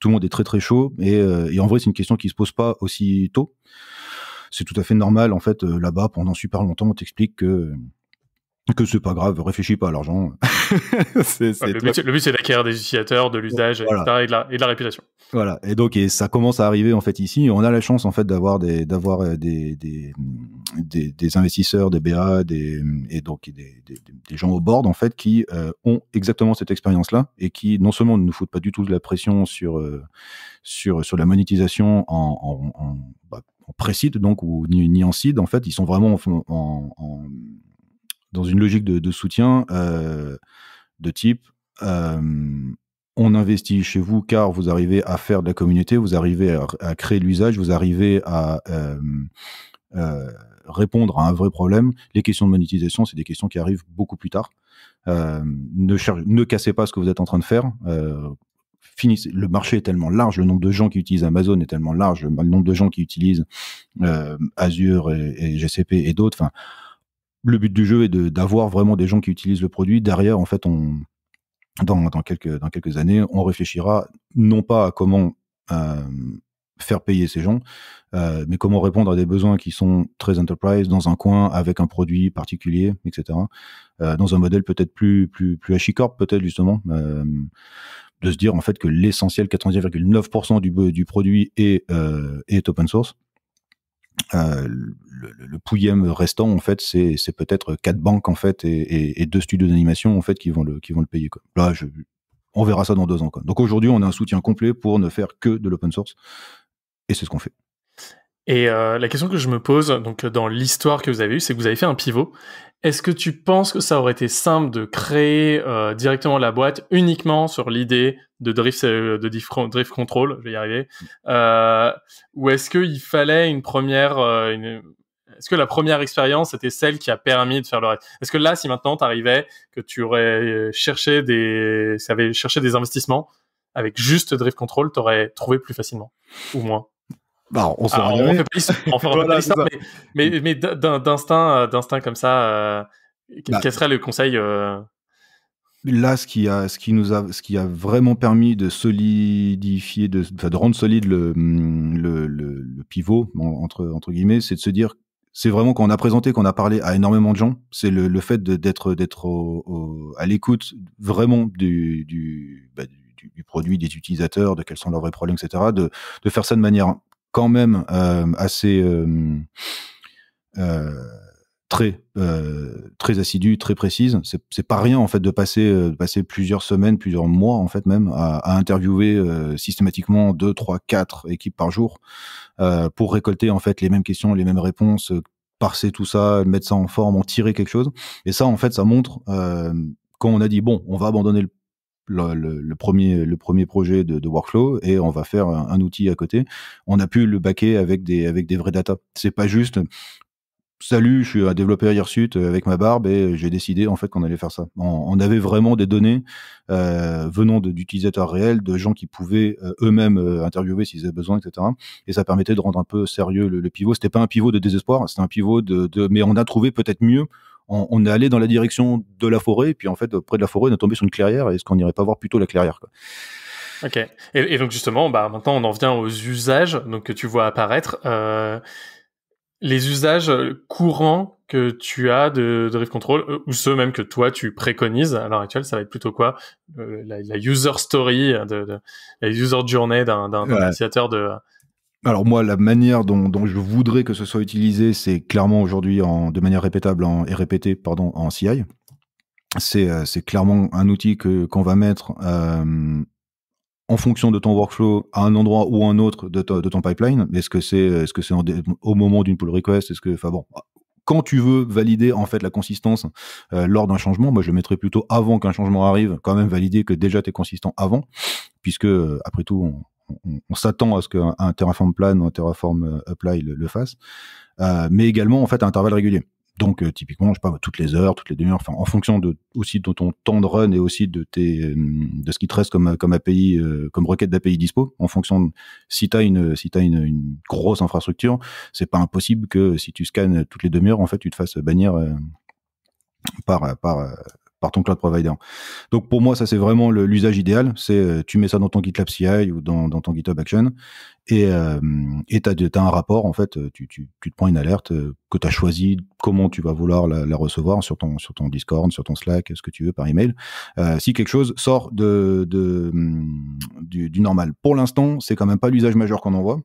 tout le monde est très très chaud. Et, euh, en vrai, c'est une question qui ne se pose pas aussi tôt c'est tout à fait normal en fait euh, là-bas pendant super longtemps on t'explique que que c'est pas grave, réfléchis pas à l'argent. le, but, c'est d'acquérir des utilisateurs, de l'usage, etc., et, de la, et la, réputation. Voilà. Et donc, et ça commence à arriver en fait ici. On a la chance en fait d'avoir des, d'avoir euh, des, des, des, investisseurs, des BA, des, et donc des, des, gens au board en fait qui euh, ont exactement cette expérience-là et qui non seulement ne nous foutent pas du tout de la pression sur sur sur la monétisation en, bah, précite donc ou ni, en seed, en fait, ils sont vraiment en, dans une logique de, soutien euh, de type euh, on investit chez vous car vous arrivez à faire de la communauté, vous arrivez à, créer l'usage, vous arrivez à euh, répondre à un vrai problème. Les questions de monétisation, c'est des questions qui arrivent beaucoup plus tard. ne, ne, cassez pas ce que vous êtes en train de faire. Le marché est tellement large, le nombre de gens qui utilisent Amazon est tellement large, le, nombre de gens qui utilisent euh, Azure et, GCP et d'autres. Enfin, le but du jeu est d'avoir vraiment des gens qui utilisent le produit. Derrière, en fait, on dans, quelques, années, on réfléchira non pas à comment euh, faire payer ces gens, euh, mais comment répondre à des besoins qui sont très enterprise dans un coin avec un produit particulier, etc. dans un modèle peut-être plus plus plus peut-être justement de se dire en fait que l'essentiel, 99,9% du, du produit est, euh, est open source. Euh, le, le, restant, en fait, c'est, peut-être quatre banques en fait et, et, deux studios d'animation en fait qui vont le, qui vont le payer. Là, je, on verra ça dans deux ans. Donc aujourd'hui, on a un soutien complet pour ne faire que de l'open source, et c'est ce qu'on fait. Et euh, la question que je me pose, donc dans l'histoire que vous avez eue, c'est que vous avez fait un pivot. Est-ce que tu penses que ça aurait été simple de créer euh, directement la boîte uniquement sur l'idée de drift, euh, de drift control, je vais y arriver, euh, ou est-ce qu'il fallait une première, une... est-ce que la première expérience était celle qui a permis de faire le reste Est-ce que là, si maintenant t'arrivais, que tu aurais cherché des, ça avais cherché des investissements avec juste drift control, aurais trouvé plus facilement ou moins bah, on ah, on fait plus, mais, mais, mais d'instinct, euh, d'instinct comme ça, euh, bah quel serait le conseil euh? Là, ce qui, a, ce, qui nous a, ce qui a vraiment permis de solidifier, de, de rendre solide le, mm, le, le, pivot, entre, entre guillemets, c'est de se dire c'est vraiment qu'on a présenté, qu'on a parlé à énormément de gens, c'est le, le, fait d'être d'être à l'écoute vraiment du, bah, du, du, du, produit, des utilisateurs, de quels sont leurs vrais problèmes, etc. De, de faire ça de manière quand même euh, assez euh, euh, très très assidue, très précise. C'est pas rien en fait de passer plusieurs semaines, plusieurs mois en fait même à, interviewer systématiquement deux, trois, quatre équipes par jour pour récolter en fait les mêmes questions, les mêmes réponses, parser tout ça, mettre ça en forme, en tirer quelque chose. Et ça en fait, ça montre quand on a dit bon, on va abandonner le le, premier, le premier projet de, workflow et on va faire un, outil à côté. On a pu le baquer avec des, avec des vrais data. C'est pas juste salut, je suis un développeur hirsute avec ma barbe et j'ai décidé en fait qu'on allait faire ça. On, avait vraiment des données euh, venant d'utilisateurs réels, de gens qui pouvaient euh, eux-mêmes euh, interviewer s'ils avaient besoin, etc. Et ça permettait de rendre un peu sérieux le, pivot. C'était pas un pivot de désespoir, c'était un pivot de mais on a trouvé peut-être mieux on, est allé dans la direction de la forêt, et puis en fait, euh, près de la forêt, on est tombé sur une clairière, et est-ce qu'on n'irait pas voir plutôt la clairière quoi. Ok. Et, donc justement, bah, maintenant on en vient aux usages donc, que tu vois apparaître. Euh, les usages courants que tu as de, de Rift Control, euh, ou ceux même que toi tu préconises à l'heure actuelle, ça va être plutôt quoi la, user story, de, la user journey d'un utilisateur de alors moi, la manière dont, je voudrais que ce soit utilisé, c'est clairement aujourd'hui en de manière répétable et répétée pardon, en CI. Euh, c'est clairement un outil qu'on va mettre euh, en fonction de ton workflow à un endroit ou un autre de, ton pipeline. Est-ce que c'est est -ce que c'est au moment d'une pull request Est-ce que, bon, quand tu veux valider en fait la consistance euh, lors d'un changement, moi je le mettrais plutôt avant qu'un changement arrive, quand même valider que déjà tu es consistant avant, puisque après tout on, s'attend à ce qu'un Terraform plan ou un Terraform euh, apply le, fasse, euh, mais également en fait à intervalles réguliers. Donc euh, typiquement, je sais pas, toutes les heures, toutes les demi-heures, en fonction de aussi de ton temps de run et aussi de tes de ce qui te reste comme API comme requête d'API dispo, en fonction de, si tu as une si as une, grosse infrastructure, c'est pas impossible que si tu scannes toutes les demi-heures, en fait, tu te fasses bannir par par par ton cloud provider. Donc pour moi, ça c'est vraiment l'usage idéal. C'est euh, tu mets ça dans ton GitLab CI ou dans, ton GitHub Action et euh, t'as as un rapport en fait. Tu, te prends une alerte euh, que tu as choisi, comment tu vas vouloir la, recevoir sur ton sur ton Discord, sur ton Slack, ce que tu veux par email. Euh, si quelque chose sort de, mm, du, normal. Pour l'instant, c'est quand même pas l'usage majeur qu'on envoie.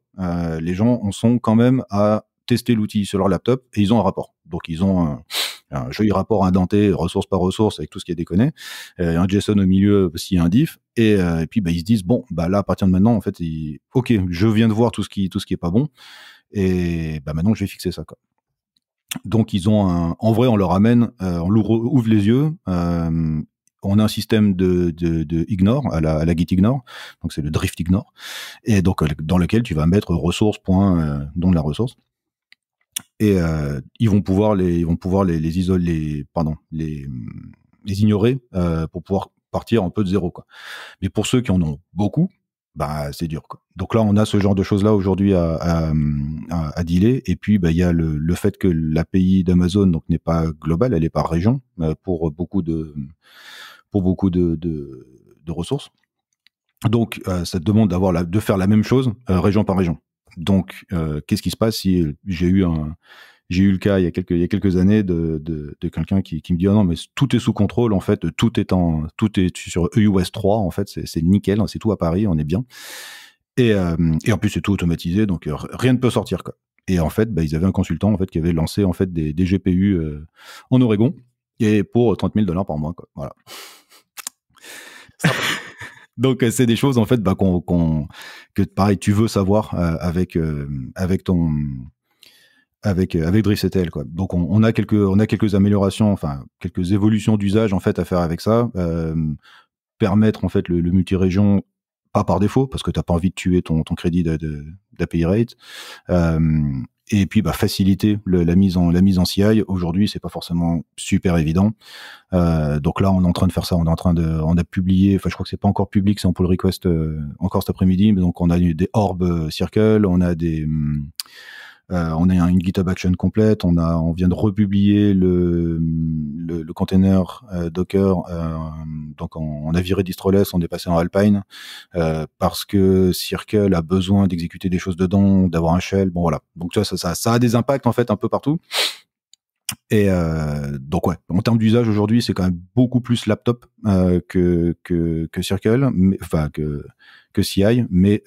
les gens en sont quand même à tester l'outil sur leur laptop et ils ont un rapport. Donc ils ont un joli rapport indenté, ressource par ressource, avec tout ce qui est déconné, euh, un JSON au milieu s'il y a un diff, et, euh, et puis bah, ils se disent, bon, bah, là, à partir de maintenant, en fait, ok, je viens de voir tout ce qui, tout est pas bon, et bah, maintenant, je vais fixer ça. Quoi. Donc, ils ont un, en vrai, on leur amène, euh, on ouvre les yeux, on a un système de, de, ignore à la, git ignore, donc c'est le drift ignore, et donc dans lequel tu vas mettre ressources de la ressource et euh, ils vont pouvoir les vont pouvoir les, isoler les, pardon les, ignorer euh, pour pouvoir partir un peu de zéro quoi mais pour ceux qui en ont beaucoup bah c'est dur quoi donc là on a ce genre de choses là aujourd'hui à, dealer et puis bah, il y a le, fait que l'API d'Amazon donc n'est pas globale elle est par région euh, pour beaucoup de pour beaucoup de, ressources donc, ça demande d'avoir de faire la même chose région par région. Donc, euh, qu'est-ce qui se passe si j'ai eu un, j'ai eu le cas il y a quelques, il y a quelques années de, de, de quelqu'un qui, qui, me dit oh non mais tout est sous contrôle en fait tout est en tout est sur EUS 3 en fait c'est nickel hein, c'est tout à Paris on est bien et, euh, et en plus c'est tout automatisé donc euh, rien ne peut sortir quoi et en fait bah, ils avaient un consultant en fait qui avait lancé en fait des, des GPU euh, en Oregon et pour 30 000 dollars par mois quoi voilà donc euh, c'est des choses en fait bah, qu'on, que pareil tu veux savoir euh, avec euh, avec ton avec avec Drift quoi. Donc on, a quelques on a quelques améliorations, enfin quelques évolutions d'usage en fait à faire avec ça. permettre en fait le, le multi-région pas par défaut parce que t'as pas envie de tuer ton, ton crédit d'API rate et puis bah, faciliter la mise en la mise en CI. Aujourd'hui, c'est pas forcément super évident. Euh, donc là, on est en train de faire ça. On est en train de on a publié. Enfin, je crois que c'est pas encore public, c'est en pull request euh, encore cet après-midi. donc on a des orbes euh, Circle, on a des hum, euh, on a une GitHub Action complète, on, a, on vient de republier le, le, le container euh, Docker. Euh, donc on, a viré Distroless, on est passé en Alpine parce que Circle a besoin d'exécuter des choses dedans, d'avoir un shell. Bon voilà. Donc ça, ça, a des impacts en fait un peu partout. Et donc ouais, en termes d'usage aujourd'hui, c'est quand même beaucoup plus laptop que, que, que Circle, enfin que que CI, mais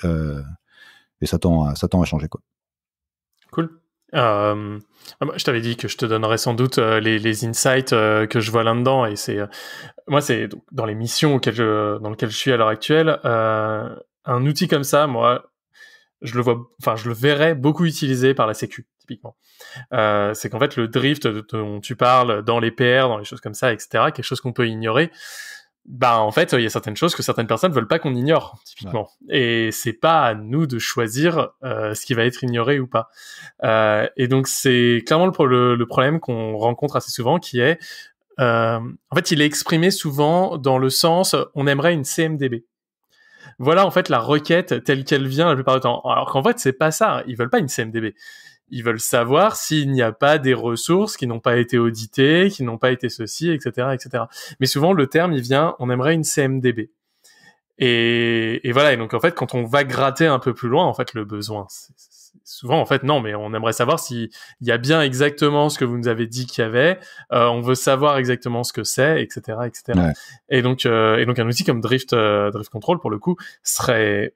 et ça tend à, ça tend à changer quoi. Cool. Euh, ah, je t'avais dit que je te donnerais sans doute euh, les, insights euh, que je vois là-dedans et c'est moi c'est dans les missions dans lesquelles je suis à l'heure actuelle un outil comme ça moi je le vois enfin je le verrais beaucoup utilisé par la Sécu typiquement c'est qu'en fait le drift dont tu parles dans les PR dans les choses comme ça etc quelque chose qu'on peut ignorer bah en fait, il y a certaines choses que certaines personnes veulent pas qu'on ignore, typiquement. Et c'est pas à nous de choisir euh, ce qui va être ignoré ou pas. Euh, et donc c'est clairement le, le problème qu'on rencontre assez souvent, qui est, euh, en fait, il est exprimé souvent dans le sens, on aimerait une CMDB. Voilà en fait la requête telle qu'elle vient la plupart du temps. Alors qu'en fait, c'est pas ça. Ils veulent pas une CMDB ils veulent savoir s'il n'y a pas des ressources qui n'ont pas été auditées, qui n'ont pas été ceci, etc., etc. Mais souvent, le terme, il vient, on aimerait une CMDB. Et, voilà. Et donc, en fait, quand on va gratter un peu plus loin, en fait, le besoin, souvent, en fait, non, mais on aimerait savoir s'il y a bien exactement ce que vous nous avez dit qu'il y avait. Euh, on veut savoir exactement ce que c'est, etc., etc. Et donc, euh, et donc, un outil comme Drift, euh, Drift Control, pour le coup, serait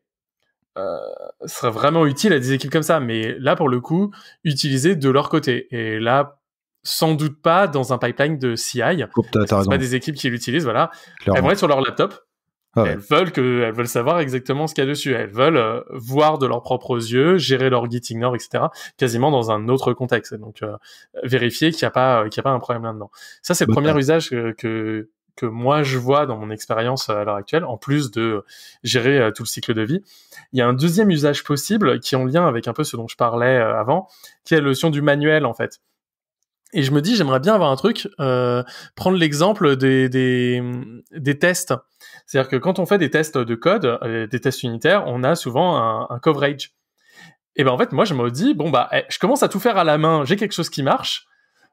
euh, serait vraiment utile à des équipes comme ça. Mais là, pour le coup, utiliser de leur côté. Et là, sans doute pas dans un pipeline de CI. c'est pas des équipes qui l'utilisent, voilà. Elles vont sur leur laptop. Ah elles veulent que, elles veulent savoir exactement ce qu'il y a dessus. Elles veulent euh, voir de leurs propres yeux, gérer leur git ignore, etc. Quasiment dans un autre contexte. Donc euh, vérifier qu'il n'y a pas, qu'il y a pas un problème là-dedans. Ça, c'est le bah, premier usage que que moi je vois dans mon expérience à l'heure actuelle, en plus de gérer euh, tout le cycle de vie. Il y a un deuxième usage possible qui est en lien avec un peu ce dont je parlais euh, avant, qui est la notion du manuel en fait. Et je me dis, j'aimerais bien avoir un truc, euh, prendre l'exemple des, tests. C'est-à-dire que quand on fait des tests de code, des tests unitaires, on a souvent un, un coverage. Et ben en fait, moi, je me dis, bon, bah, eh, je commence à tout faire à la main, j'ai quelque chose qui marche,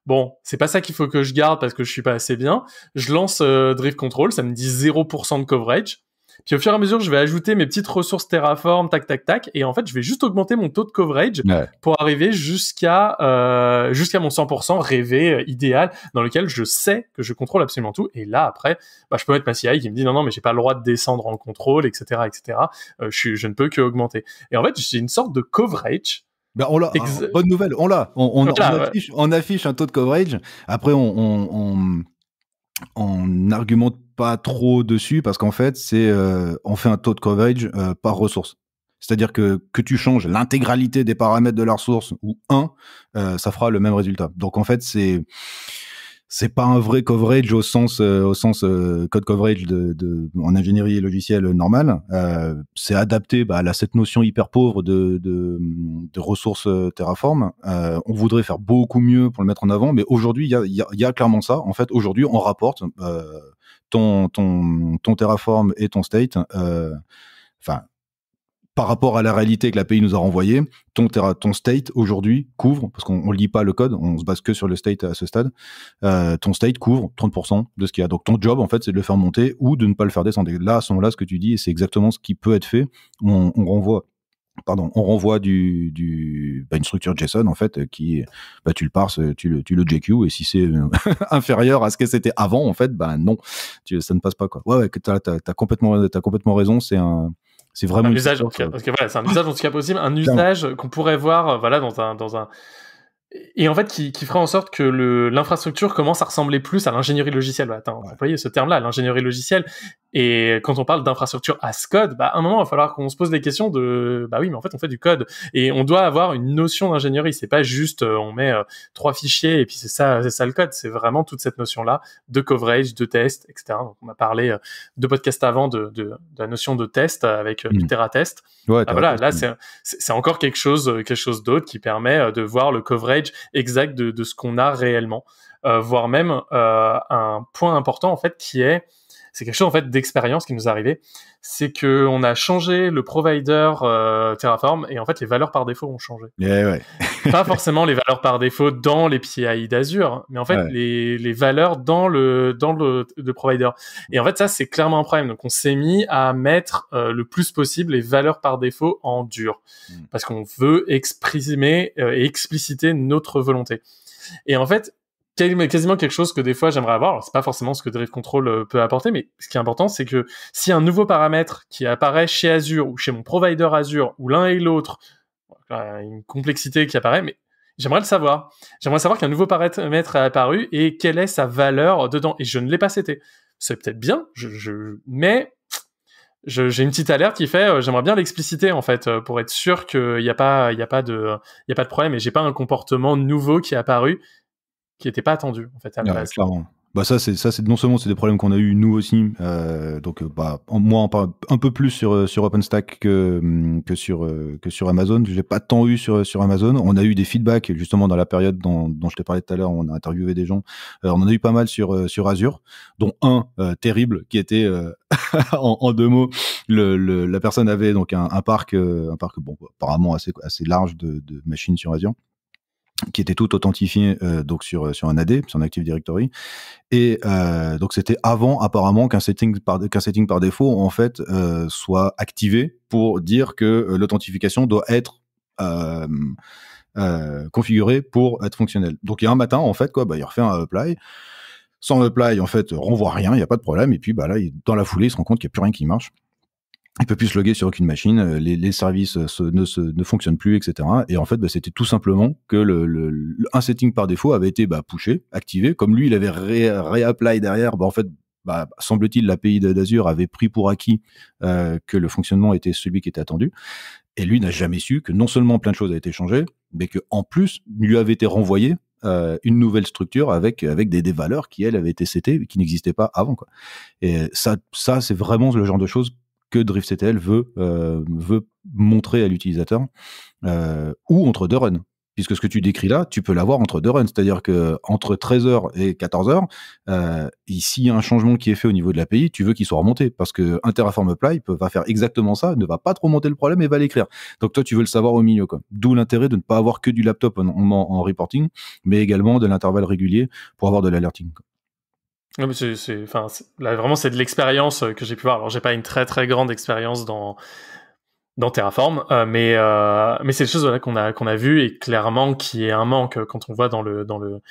bon, c'est pas ça qu'il faut que je garde parce que je suis pas assez bien. Je lance euh, Drift Control, ça me dit 0% de coverage. Puis au fur et à mesure, je vais ajouter mes petites ressources Terraform, tac, tac, tac, et en fait, je vais juste augmenter mon taux de coverage pour arriver jusqu'à euh, jusqu'à mon 100% rêvé euh, idéal, dans lequel je sais que je contrôle absolument tout. Et là, après, bah, je peux mettre ma CI qui me dit non, non, mais j'ai pas le droit de descendre en contrôle, etc., etc. je, je ne peux que augmenter. Et en fait, j'ai une sorte de coverage bah, hein, bonne nouvelle, on l'a. On, affiche, un taux de coverage. Après, on n'argumente pas trop dessus parce qu'en fait, c'est euh, on fait un taux de coverage euh, par ressource. C'est-à-dire que que tu changes l'intégralité des paramètres de la ressource ou un, euh, ça fera le même résultat. Donc en fait, c'est c'est pas un vrai coverage au sens euh, au sens euh, code coverage de, de, en ingénierie logicielle normale. Euh, c'est adapté bah, à cette notion hyper pauvre de, de, de ressources euh, Terraform. on voudrait faire beaucoup mieux pour le mettre en avant, mais aujourd'hui il y a, y, y a, clairement ça. En fait, aujourd'hui on rapporte ton, ton ton Terraform et ton state. Enfin par rapport à la réalité que la l'API nous a renvoyé, ton, ton state aujourd'hui couvre, parce qu'on ne lit pas le code, on se base que sur le state à ce stade, euh, ton state couvre 30% de ce qu'il y a. Donc ton job, en fait, c'est de le faire monter ou de ne pas le faire descendre. là, à ce là ce que tu dis, c'est exactement ce qui peut être fait, on, renvoie. Pardon, on renvoie du, bah, une structure JSON en fait qui bah, tu le pars, tu le, tu le JQ et si c'est euh, inférieur à ce que c'était avant en fait, ben non, ça ne passe pas quoi. Ouais, ouais t'as, complètement as complètement raison, c'est un c'est vraiment un usage, parce que voilà, c'est un usage en tout cas possible, un usage qu'on pourrait voir, euh, voilà, dans un dans un et en fait qui, ferait en sorte que l'infrastructure commence à ressembler plus à l'ingénierie logicielle. Bah, vous attends, ce terme-là, l'ingénierie logicielle. Et quand on parle d'infrastructure as code, bah, à un moment, il va falloir qu'on se pose des questions de, bah oui, mais en fait, on fait du code. Et on doit avoir une notion d'ingénierie. C'est pas juste, euh, on met euh, trois fichiers et puis c'est ça, c'est ça le code. C'est vraiment toute cette notion-là de coverage, de test, etc. on a parlé euh, de podcast avant de, la notion de test avec mmh. Test. Bah, voilà, là, c'est encore quelque chose, quelque chose d'autre qui permet de voir le coverage exact de ce qu'on a réellement, euh, voire même euh, un point important en fait qui est c'est quelque chose en fait d'expérience qui nous est arrivé, c'est que on a changé le provider euh, Terraform et en fait les valeurs par défaut ont changé. Eh Pas forcément les valeurs par défaut dans les PII d'Azure, mais en fait les, les, valeurs dans le dans le, provider. Et en fait ça c'est clairement un problème. Donc on s'est mis à mettre euh, le plus possible les valeurs par défaut en dur hmm. parce qu'on veut exprimer euh, et expliciter notre volonté. Et en fait, quasiment quelque chose que des fois j'aimerais avoir. C'est pas forcément ce que Drift Control euh, peut apporter, mais ce qui est important, c'est que si un nouveau paramètre qui apparaît chez Azure ou chez mon provider Azure ou l'un et l'autre, euh, une complexité qui apparaît, mais j'aimerais le savoir. J'aimerais savoir qu'un nouveau paramètre a apparu et quelle est sa valeur dedans. Et je ne l'ai pas cité. C'est peut-être bien, je, je, mais j'ai une petite alerte qui fait euh, j'aimerais bien l'expliciter en fait pour être sûr qu'il n'y a pas il y a pas de il y a pas de problème et j'ai pas un comportement nouveau qui est apparu qui n'étaient pas attendu en fait à ah, Bah ça c'est ça c'est non seulement c'est des problèmes qu'on a eu nous aussi euh, donc euh, bah moi on parle un peu plus sur euh, sur OpenStack que hum, que sur euh, que sur Amazon j'ai pas tant eu sur sur Amazon on a eu des feedbacks justement dans la période dont, dont je t'ai parlé tout à l'heure on a interviewé des gens on en a eu pas mal sur sur Azure dont un terrible qui était en, en, deux mots le, le, la personne avait donc un, un parc un parc bon apparemment assez assez large de, de machines sur Azure qui était tout authentifié euh, donc sur euh, sur un AD, sur un Active Directory, et euh, donc c'était avant apparemment qu'un setting par qu'un setting par défaut en fait soit activé pour dire que l'authentification doit être configurée pour être fonctionnelle. Donc il y a un matin en fait quoi, bah il refait un apply. Sans apply en fait, renvoie rien, il n'y a pas de problème. Et puis bah là, dans la foulée, il se rend compte qu'il n'y a plus rien qui marche il peut plus se loguer sur aucune machine, euh, les, les services euh, se, ne, se, ne fonctionnent plus, etc. Et en fait, bah, c'était tout simplement que le, le, un setting par défaut avait été bah, pushé, activé, comme lui, il avait ré, réapply derrière. Bah, en fait, bah, semble-t-il, l'API d'Azure avait pris pour acquis euh, que le fonctionnement était celui qui était attendu. Et lui n'a jamais su que non seulement plein de choses avaient été changées, mais que en plus lui avait été renvoyé euh, une nouvelle structure avec avec des, des valeurs qui elles avaient été cétées qui n'existaient pas avant quoi. Et ça ça c'est vraiment le genre de choses que DriftCTL veut, euh, veut montrer à l'utilisateur, euh, ou entre deux runs. Puisque ce que tu décris là, tu peux l'avoir entre deux runs. C'est-à-dire que entre 13h et 14h, euh, s'il y a un changement qui est fait au niveau de l'API, tu veux qu'il soit remonté. Parce que un Terraform Apply va faire exactement ça, ne va pas trop monter le problème et va l'écrire. Donc toi, tu veux le savoir au milieu. D'où l'intérêt de ne pas avoir que du laptop en reporting, mais également de l'intervalle régulier pour avoir de l'alerting c'est, c'est, vraiment, c'est de l'expérience euh, que j'ai pu voir. Alors, j'ai pas une très très grande expérience dans, dans Terraform, euh, mais euh, mais c'est des choses qu'on a qu'on a vu et clairement qui est un manque quand on voit dans le dans le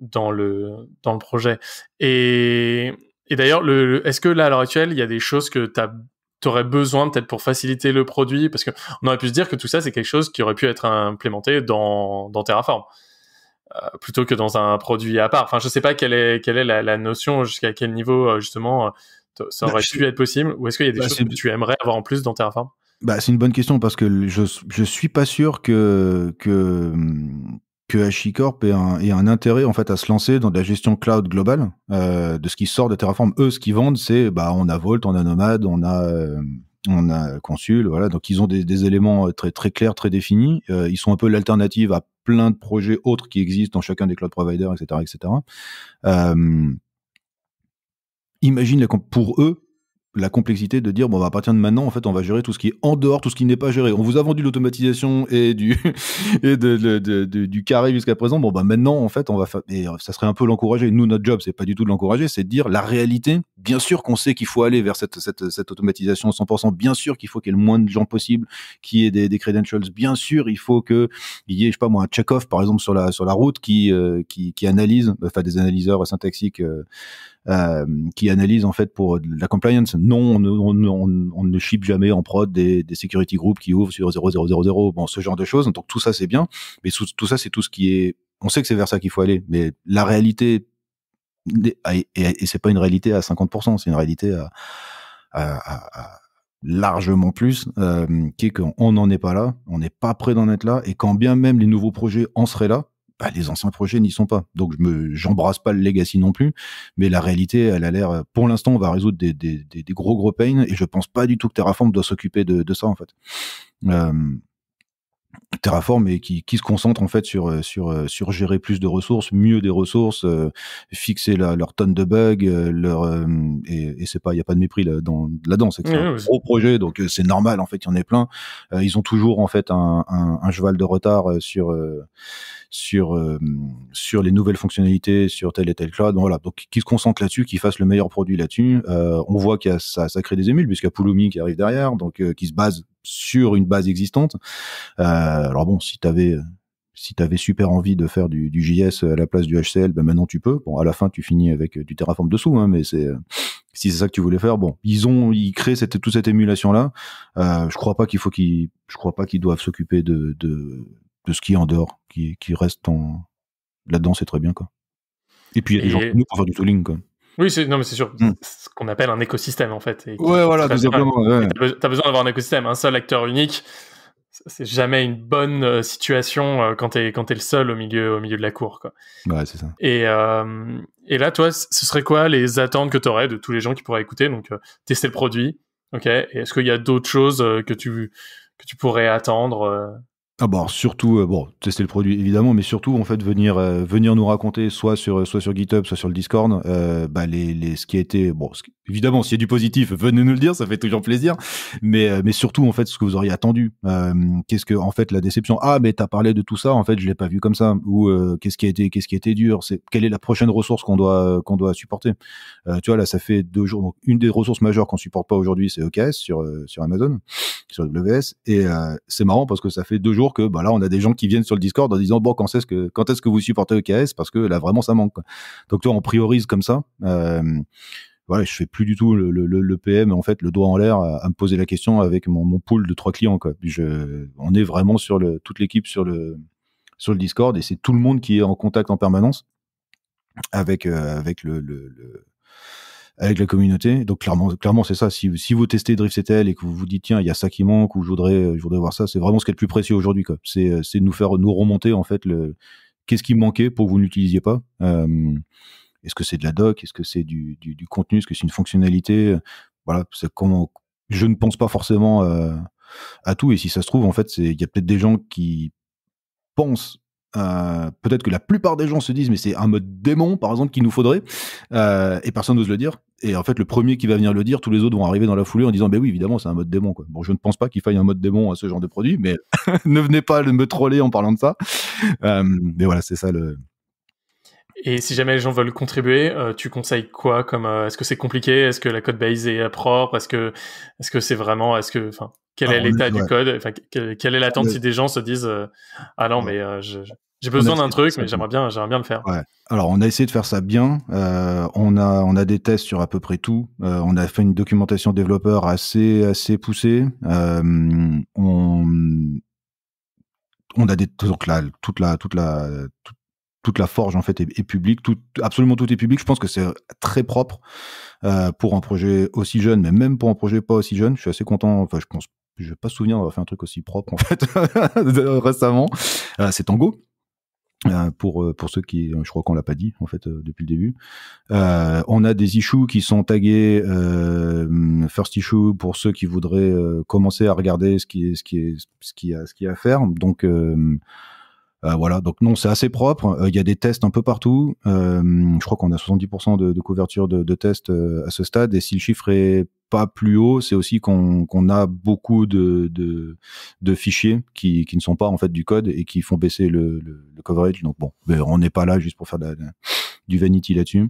dans le dans le projet. Et, d'ailleurs, est-ce que là à l'heure actuelle, il y a des choses que tu aurais besoin peut-être pour faciliter le produit parce que on aurait pu se dire que tout ça c'est quelque chose qui aurait pu être implémenté dans dans Terraform. Euh, plutôt que dans un produit à part. Enfin, je sais pas quelle est, quelle est la, notion, jusqu'à quel niveau, euh, justement, euh, ça bah, aurait pu être possible Ou est-ce qu'il y a des bah, choses que tu aimerais avoir en plus dans Terraform bah, C'est une bonne question parce que je ne suis pas sûr que, que, que HashiCorp ait un, intérêt en fait, à se lancer dans de la gestion cloud globale de ce qui sort de Terraform. Eux, ce qu'ils vendent, c'est bah, on a Volt, on a Nomad, on a on a consul, voilà. Donc ils ont des, éléments euh, très très clairs, très définis. Euh, ils sont un peu l'alternative à plein de projets autres qui existent dans chacun des cloud providers, etc., etc. Euh, imagine pour eux la complexité de dire bon bah, à partir de maintenant en fait on va gérer tout ce qui est en dehors tout ce qui n'est pas géré on vous a vendu l'automatisation et du et de, de, du carré jusqu'à présent bon bah maintenant en fait on va euh, ça serait un peu l'encourager nous notre job c'est pas du tout de l'encourager c'est de dire la réalité bien sûr qu'on sait qu'il faut aller vers cette, cette, cette automatisation 100% bien sûr qu'il faut qu'il y ait le moins de gens possible qui ait des, des credentials bien sûr il faut que il y ait je sais pas moi un check-off par exemple sur la sur la route qui euh, qui, analyse enfin des analyseurs syntaxiques euh, euh, qui analyse en fait pour la compliance. Non, on, on, ne ship jamais en prod des, des security groups qui ouvrent sur 0000, bon, ce genre de choses. Donc tout ça c'est bien, mais tout, ça c'est tout ce qui est. On sait que c'est vers ça qu'il faut aller, mais la réalité et, c'est pas une réalité à 50%, c'est une réalité à, à, à largement plus, euh, qui est qu'on n'en est pas là, on n'est pas prêt d'en être là, et quand bien même les nouveaux projets en seraient là, bah, les anciens projets n'y sont pas. Donc je me j'embrasse pas le legacy non plus, mais la réalité, elle a l'air. Euh, pour l'instant, on va résoudre des, gros gros pains et je pense pas du tout que Terraform doit s'occuper de, de, ça en fait. Euh, Terraform et qui, qui, se concentrent en fait sur euh, sur euh, sur gérer plus de ressources, mieux des ressources, euh, fixer leur tonne de bugs, leur et, et c'est pas il y a pas de mépris là, dans là-dedans, c'est un gros projet donc c'est normal en fait, il y en a plein. ils ont toujours en fait un, un, un cheval de retard sur sur sur les nouvelles fonctionnalités sur tel et tel cloud. Donc, voilà, donc qui se concentrent là-dessus, qui fassent le meilleur produit là-dessus. on voit qu'il y a ça ça crée des émules puisqu'il y a Pulumi qui arrive derrière, donc qui se base sur une base existante. Euh, alors bon, si t'avais si tu super envie de faire du, du, JS à la place du HCL, ben maintenant tu peux. Bon, à la fin, tu finis avec du Terraform dessous, hein, mais c'est si c'est ça que tu voulais faire, bon, ils ont, ils créent cette, toute cette émulation là. Euh, je crois pas qu'il faut qu'ils, je crois pas qu'ils doivent s'occuper de, de, de ce qui est en dehors, qui, qui reste en là-dedans, c'est très bien quoi. Et puis il y a des gens nous pour du tooling quoi. Oui, c'est non, mais c'est sûr. Hmm. Ce qu'on appelle un écosystème en fait. Et ouais, voilà, tout simplement. T'as besoin d'avoir un écosystème, un seul acteur unique. C'est jamais une bonne euh, situation euh, quand t'es quand es le seul au milieu au milieu de la cour quoi. Ouais, c'est ça. Et euh, et là, toi, ce serait quoi les attentes que t'aurais de tous les gens qui pourraient écouter Donc, tester le produit, ok. Est-ce qu'il y a d'autres choses que tu que tu pourrais attendre ah bon, surtout, euh, bon, tester le produit évidemment, mais surtout en fait venir, euh, venir nous raconter soit sur, euh, soit sur GitHub, soit sur le Discord, euh, bah, les, les, ce qui a été, bon, évidemment, s'il y a du positif, venez nous le dire, ça fait toujours plaisir, mais, mais surtout en fait ce que vous auriez attendu, qu'est-ce que en fait la déception, ah mais t'as parlé de tout ça, en fait je l'ai pas vu comme ça, ou qu'est-ce qui a été, qu'est-ce qui a été dur, c'est quelle est la prochaine ressource qu'on doit, qu'on doit supporter, tu vois là ça fait deux jours, donc une des ressources majeures qu'on supporte pas aujourd'hui c'est OKS e sur, sur Amazon, sur AWS, et c'est marrant parce que ça fait deux jours que bah là, on a des gens qui viennent sur le Discord en disant bon, quand est-ce que, quand est-ce que vous supportez EKS Parce que là, vraiment, ça manque. Donc, toi, on priorise comme ça. Euh, voilà, je fais plus du tout le, PM en fait le doigt en l'air à, me poser la question avec mon, pool de trois clients quoi. Je, on est vraiment sur le toute l'équipe sur le sur le Discord et c'est tout le monde qui est en contact en permanence avec euh, avec le, le avec la communauté. Donc clairement, clairement c'est ça. Si, si, vous testez DriftCTL et que vous vous dites tiens, il y a ça qui manque ou je voudrais, euh, je voudrais voir ça, c'est vraiment ce qui est le plus précieux aujourd'hui. Euh, c'est de nous faire nous remonter en fait le qu'est-ce qui manquait pour que vous n'utilisiez pas. Euh, est-ce que c'est de la doc Est-ce que c'est du, du, contenu Est-ce que c'est une fonctionnalité Voilà, comment. Je ne pense pas forcément à, à tout. Et si ça se trouve, en fait, il y a peut-être des gens qui pensent euh, peut-être que la plupart des gens se disent mais c'est un mode démon par exemple qu'il nous faudrait euh, et personne n'ose le dire et en fait le premier qui va venir le dire tous les autres vont arriver dans la foulée en disant ben bah oui évidemment c'est un mode démon quoi. bon je ne pense pas qu'il faille un mode démon à ce genre de produit mais ne venez pas me troller en parlant de ça euh, mais voilà c'est ça le et si jamais les gens veulent contribuer, euh, tu conseilles quoi comme euh, est-ce que c'est compliqué, est-ce que la code base est euh, propre, est-ce que est-ce que c'est vraiment est-ce que enfin quel ah, est l'état du code, enfin quelle, est l'attente si des gens se disent ah non mais j'ai besoin d'un truc mais j'aimerais bien j'aimerais bien le faire. Alors on a essayé de faire ça bien, on a on a des tests sur à peu près tout, on a fait une documentation développeur assez assez poussée, on on a des donc là toute la toute la toute la forge en fait est, est publique, tout, absolument tout est public. Je pense que c'est très propre euh, pour un projet aussi jeune, mais même pour un projet pas aussi jeune. Je suis assez content. Enfin, je pense, je vais pas me souvenir d'avoir fait un truc aussi propre en fait récemment. Euh, c'est Tango. Euh, pour euh, pour ceux qui je crois qu'on l'a pas dit en fait euh, depuis le début euh, on a des issues qui sont tagués euh, first issue pour ceux qui voudraient commencer à regarder ce qui est ce qui est ce qui a ce qui a à faire donc euh, voilà, donc non, c'est assez propre. Euh, il y a des tests un peu partout. Euh, je crois qu'on a 70% de, couverture de, de tests à ce stade. Et si le chiffre est pas plus haut, c'est aussi qu'on a beaucoup de, de, fichiers qui, ne sont pas en fait du code et qui font baisser le, le, coverage. Donc bon, ben, on n'est pas là juste pour faire du vanity là-dessus.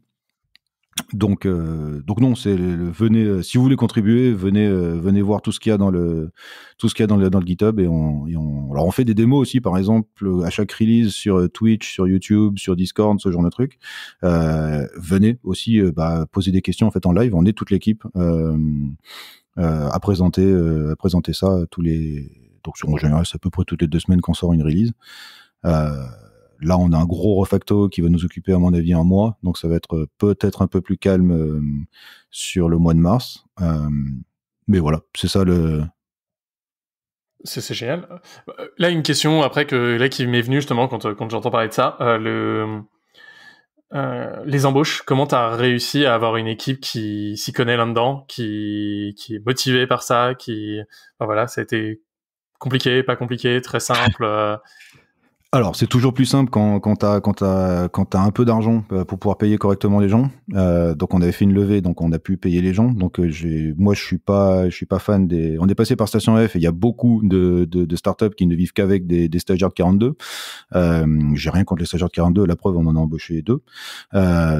Donc, euh, donc non, c'est venez euh, si vous voulez contribuer, venez euh, venez voir tout ce qu'il y a dans le tout ce qu'il y a dans le, dans le GitHub et on, on, alors on fait des démos aussi par exemple à chaque release sur Twitch, sur YouTube, sur Discord, ce genre de truc. venez aussi bah, poser des questions en fait en live, on est toute l'équipe à présenter à présenter ça tous les donc en général c'est à peu près toutes les deux semaines qu'on sort une release. Euh, là, on a un gros refacto qui va nous occuper, à mon avis, un mois. Donc, ça va être euh, peut-être un peu plus calme euh, sur le mois de mars. Euh, mais voilà, c'est ça le. C'est génial. Là, une question après que là qui m'est venue justement quand, quand j'entends parler de ça. le, les embauches, comment tu as réussi à avoir une équipe qui s'y connaît là-dedans, qui, qui, est motivée par ça, qui... voilà, ça a été compliqué, pas compliqué, très simple alors, c'est toujours plus simple quand, quand tu quand quand un peu d'argent euh, pour pouvoir payer correctement les gens. Euh, donc, on avait fait une levée, donc on a pu payer les gens. Donc, euh, moi, je suis pas, je suis pas fan des. On est passé par Station F et il y a beaucoup de, de, de startups qui ne vivent qu'avec des, stagiaires de 42. Euh, J'ai rien contre les stagiaires de 42. La preuve, on en a embauché deux.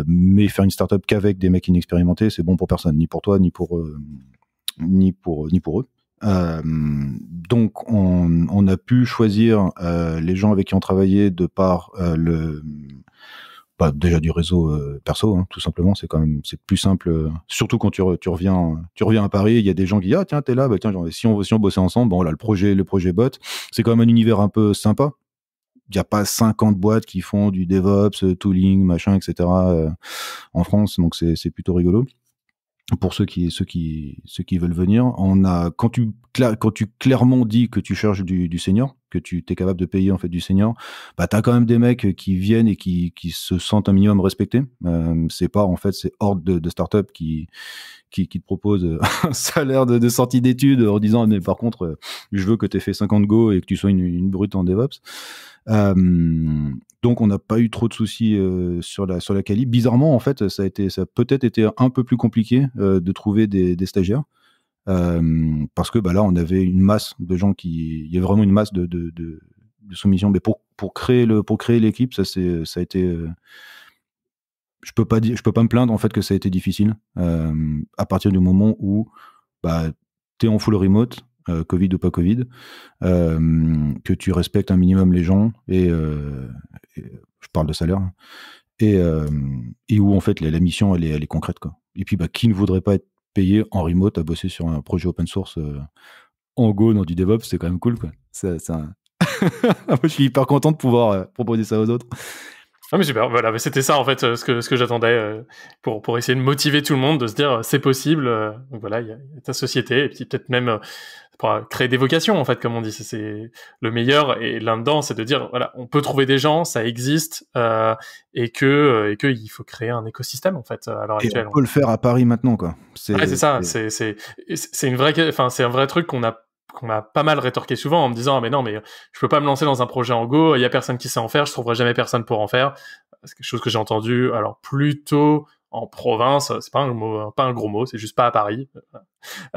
mais faire une startup qu'avec des mecs inexpérimentés, c'est bon pour personne, ni pour toi, ni pour ni pour ni pour eux. Euh, donc, on, a pu choisir euh, les gens avec qui on travaillait de par euh, le bah, déjà du réseau perso, hein, tout simplement. C'est quand même c'est plus simple, surtout quand tu, reviens tu reviens à Paris. Il y a des gens qui disent ah tiens t'es là, bah, tiens si on si on bossait ensemble, bon là le projet le projet bot, c'est quand même un univers un peu sympa. Il n'y a pas 50 boîtes qui font du DevOps, tooling, machin, etc. en France, donc c'est plutôt rigolo pour ceux qui, ceux qui, ceux qui veulent venir, on a, quand tu, quand tu clairement dis que tu cherches du, du senior, que tu es capable de payer en fait du senior, bah as quand même des mecs qui viennent et qui, qui se sentent un minimum respectés. Euh, c'est pas en fait c'est de, de up qui, qui, qui te propose euh, un salaire de, sortie d'études en disant mais par contre euh, je veux que tu aies fait 50 go et que tu sois une, brute en DevOps. Euh, donc on n'a pas eu trop de soucis euh, sur la sur la quali. Bizarrement en fait, ça a été ça peut-être été un peu plus compliqué euh, de trouver des, stagiaires euh, parce que bah là on avait une masse de gens qui il y a vraiment une masse de, de, soumissions. Mais pour pour créer le pour créer l'équipe, ça c'est ça a été je peux pas dire, je peux pas me plaindre en fait que ça a été difficile à partir du moment où bah, tu es en full remote, euh, Covid ou pas Covid, euh, que tu respectes un minimum les gens, et, euh, je parle de salaire, hein, et, et où en fait la, mission elle est, elle est, concrète. Quoi. Et puis bah, qui ne voudrait pas être payé en remote à bosser sur un projet open source en Go dans du DevOps, c'est quand même cool. Quoi. je suis hyper content de pouvoir proposer ça aux autres. Ah, mais voilà, c'était ça en fait ce que, ce que j'attendais pour, pour essayer de motiver tout le monde, de se dire c'est possible, voilà, il y, a ta société, et puis peut-être même créer des vocations en fait comme on dit c'est le meilleur et l'un dedans c'est de dire voilà on peut trouver des gens ça existe euh, et que euh, et que il faut créer un écosystème en fait à l'heure actuelle on peut le faire à Paris maintenant quoi c'est ça c'est c'est c'est une vraie enfin c'est un vrai truc qu'on a qu'on m'a pas mal rétorqué souvent en me disant ah, mais non mais je peux pas me lancer dans un projet en Go il y a personne qui sait en faire je trouverai jamais personne pour en faire c'est quelque chose que j'ai entendu alors plutôt en province, euh, c'est pas un pas un gros mot, c'est juste pas à Paris.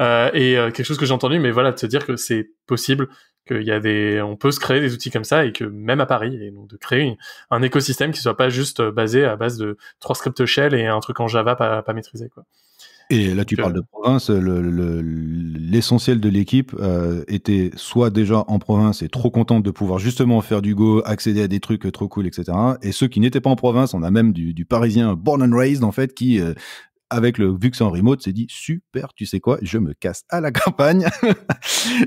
Euh, euh, et quelque chose que j'ai entendu, mais voilà, de se dire que c'est possible, qu'il y a des, on peut se créer des outils comme ça et que même à Paris, et donc de créer un écosystème qui soit pas juste basé à base de trois scripts shell et un truc en Java pas, pas maîtrisé, quoi. Et là, tu parles de province. L'essentiel de l'équipe euh, était soit déjà en province et trop contente de pouvoir justement faire du go, accéder à des trucs euh, trop cool, etc. Et ceux qui n'étaient pas en province, on a même du, Parisien born and raised, en fait, qui euh, avec le vu que c'est en remote, s'est dit super, tu sais quoi, je me casse à la campagne.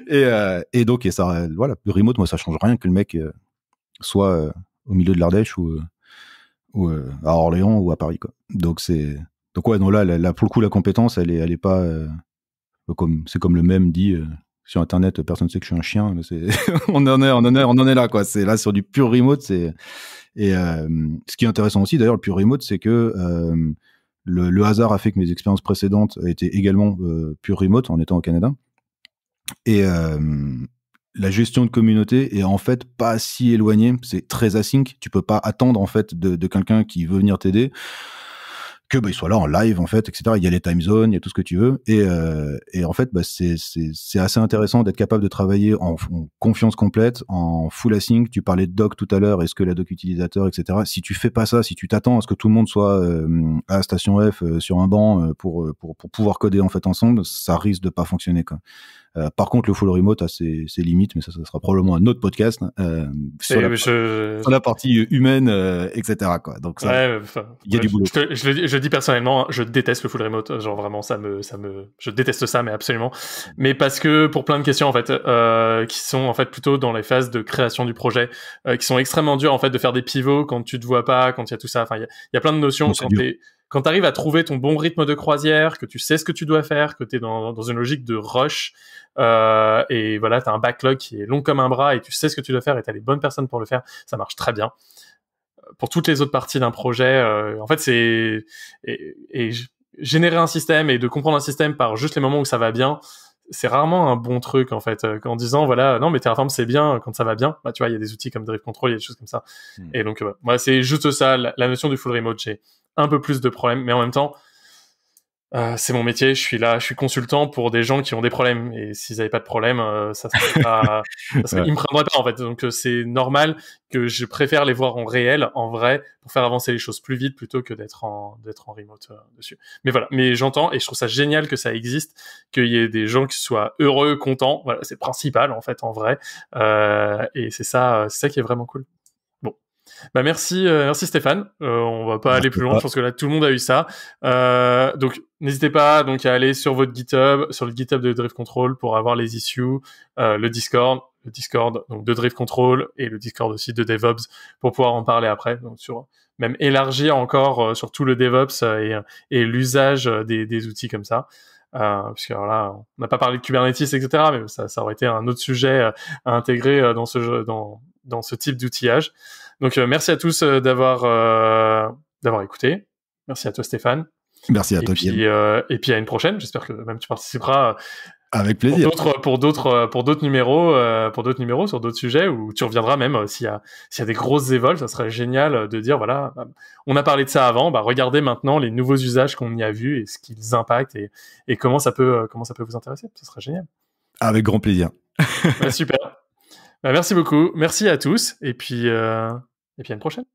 et, et, donc, et ça, voilà, le remote, moi, ça change rien que le mec soit au milieu de l'Ardèche ou, ou à Orléans ou à Paris, quoi. Donc, c'est donc ouais, là, là, pour le coup la compétence, elle est, elle est pas euh, comme c'est comme le même dit euh, sur internet, euh, personne ne sait que je suis un chien. on en est, on en est, on en est là quoi. C'est là sur du pur remote, c'est et ce qui est intéressant aussi d'ailleurs le pur remote, c'est que le, hasard a fait que mes expériences précédentes étaient également pure remote en étant au Canada et la gestion de communauté est en fait pas si éloignée. C'est très async. Tu peux pas attendre en fait de quelqu'un qui veut venir t'aider que ben bah, soient là en live en fait, etc. Il y a les time zones, il y a tout ce que tu veux, et, euh, et en fait bah, c'est assez intéressant d'être capable de travailler en, confiance complète, en full async. Tu parlais de doc tout à l'heure, est-ce que la doc utilisateur, etc. Si tu fais pas ça, si tu t'attends à ce que tout le monde soit euh, à station F euh, sur un banc pour, pour, pour pouvoir coder en fait ensemble, ça risque de pas fonctionner quoi. Euh, par contre, le full remote a ses, limites, mais ça, ça sera probablement un autre podcast euh, sur, la, partie humaine, euh, etc. Quoi. Donc il y a du boulot. Je, dis personnellement, hein, je déteste le full remote. Genre vraiment, ça me, ça me, je déteste ça, mais absolument. Mais parce que pour plein de questions en fait, qui sont en fait plutôt dans les phases de création du projet, qui sont extrêmement dures en fait de faire des pivots quand tu te vois pas, quand il y a tout ça. Enfin, il y, a plein de notions quand tu arrives à trouver ton bon rythme de croisière, que tu sais ce que tu dois faire, que tu es dans, une logique de rush, euh, et voilà, tu as un backlog qui est long comme un bras, et tu sais ce que tu dois faire, et tu as les bonnes personnes pour le faire, ça marche très bien. Euh, pour toutes les autres parties d'un projet, euh, en fait, c'est... Et, générer un système et de comprendre un système par juste les moments où ça va bien, c'est rarement un bon truc en fait en disant voilà non mais Terraform c'est bien quand ça va bien bah tu vois il y a des outils comme Drive Control il y a des choses comme ça hmm. et donc c'est juste ça la, notion du full remote j'ai un peu plus de problèmes, mais en même temps, euh, c'est mon métier, je suis là, je suis consultant pour des gens qui ont des problèmes. Et s'ils n'avaient pas de problème, euh, ça serait pas, ça me prendraient pas en fait. Donc euh, c'est normal que je préfère les voir en réel, en vrai, pour faire avancer les choses plus vite plutôt que d'être en d'être en remote euh, dessus. Mais voilà, mais j'entends et je trouve ça génial que ça existe, qu'il y ait des gens qui soient heureux, contents. Voilà, c'est principal en fait en vrai. Euh, et c'est ça, c'est ça qui est vraiment cool. Bah, merci, euh, merci Stéphane. Euh, on va pas aller plus loin. Je pense que là tout le monde a eu ça. Euh, donc n'hésitez pas donc à aller sur votre GitHub, sur le GitHub de Drift Control pour avoir les issues, euh, le Discord, le Discord donc de Drift Control et le Discord aussi de DevOps pour pouvoir en parler après. Donc sur même élargir encore euh, sur tout le DevOps et, et l'usage des, des, outils comme ça. Euh, puisque là, on n'a pas parlé de Kubernetes, etc. Mais ça, ça aurait été un autre sujet à intégrer dans ce jeu, dans, dans ce type d'outillage. Donc euh, merci à tous euh, d'avoir euh, d'avoir écouté. Merci à toi Stéphane. Merci à et toi puis, et puis à une prochaine. J'espère que même tu participeras. Avec plaisir. Pour d'autres, pour d'autres, pour d'autres numéros, pour d'autres numéros sur d'autres sujets où tu reviendras même s'il y a, s'il y a des grosses évolutions. ça serait génial de dire voilà, bah, on a parlé de ça avant, bah regardez maintenant les nouveaux usages qu'on y a vus et ce qu'ils impactent et, et comment ça peut, comment ça peut vous intéresser. Ça serait génial. Avec grand plaisir. super. Bah, merci beaucoup. Merci à tous. Et puis, euh, et puis à une prochaine.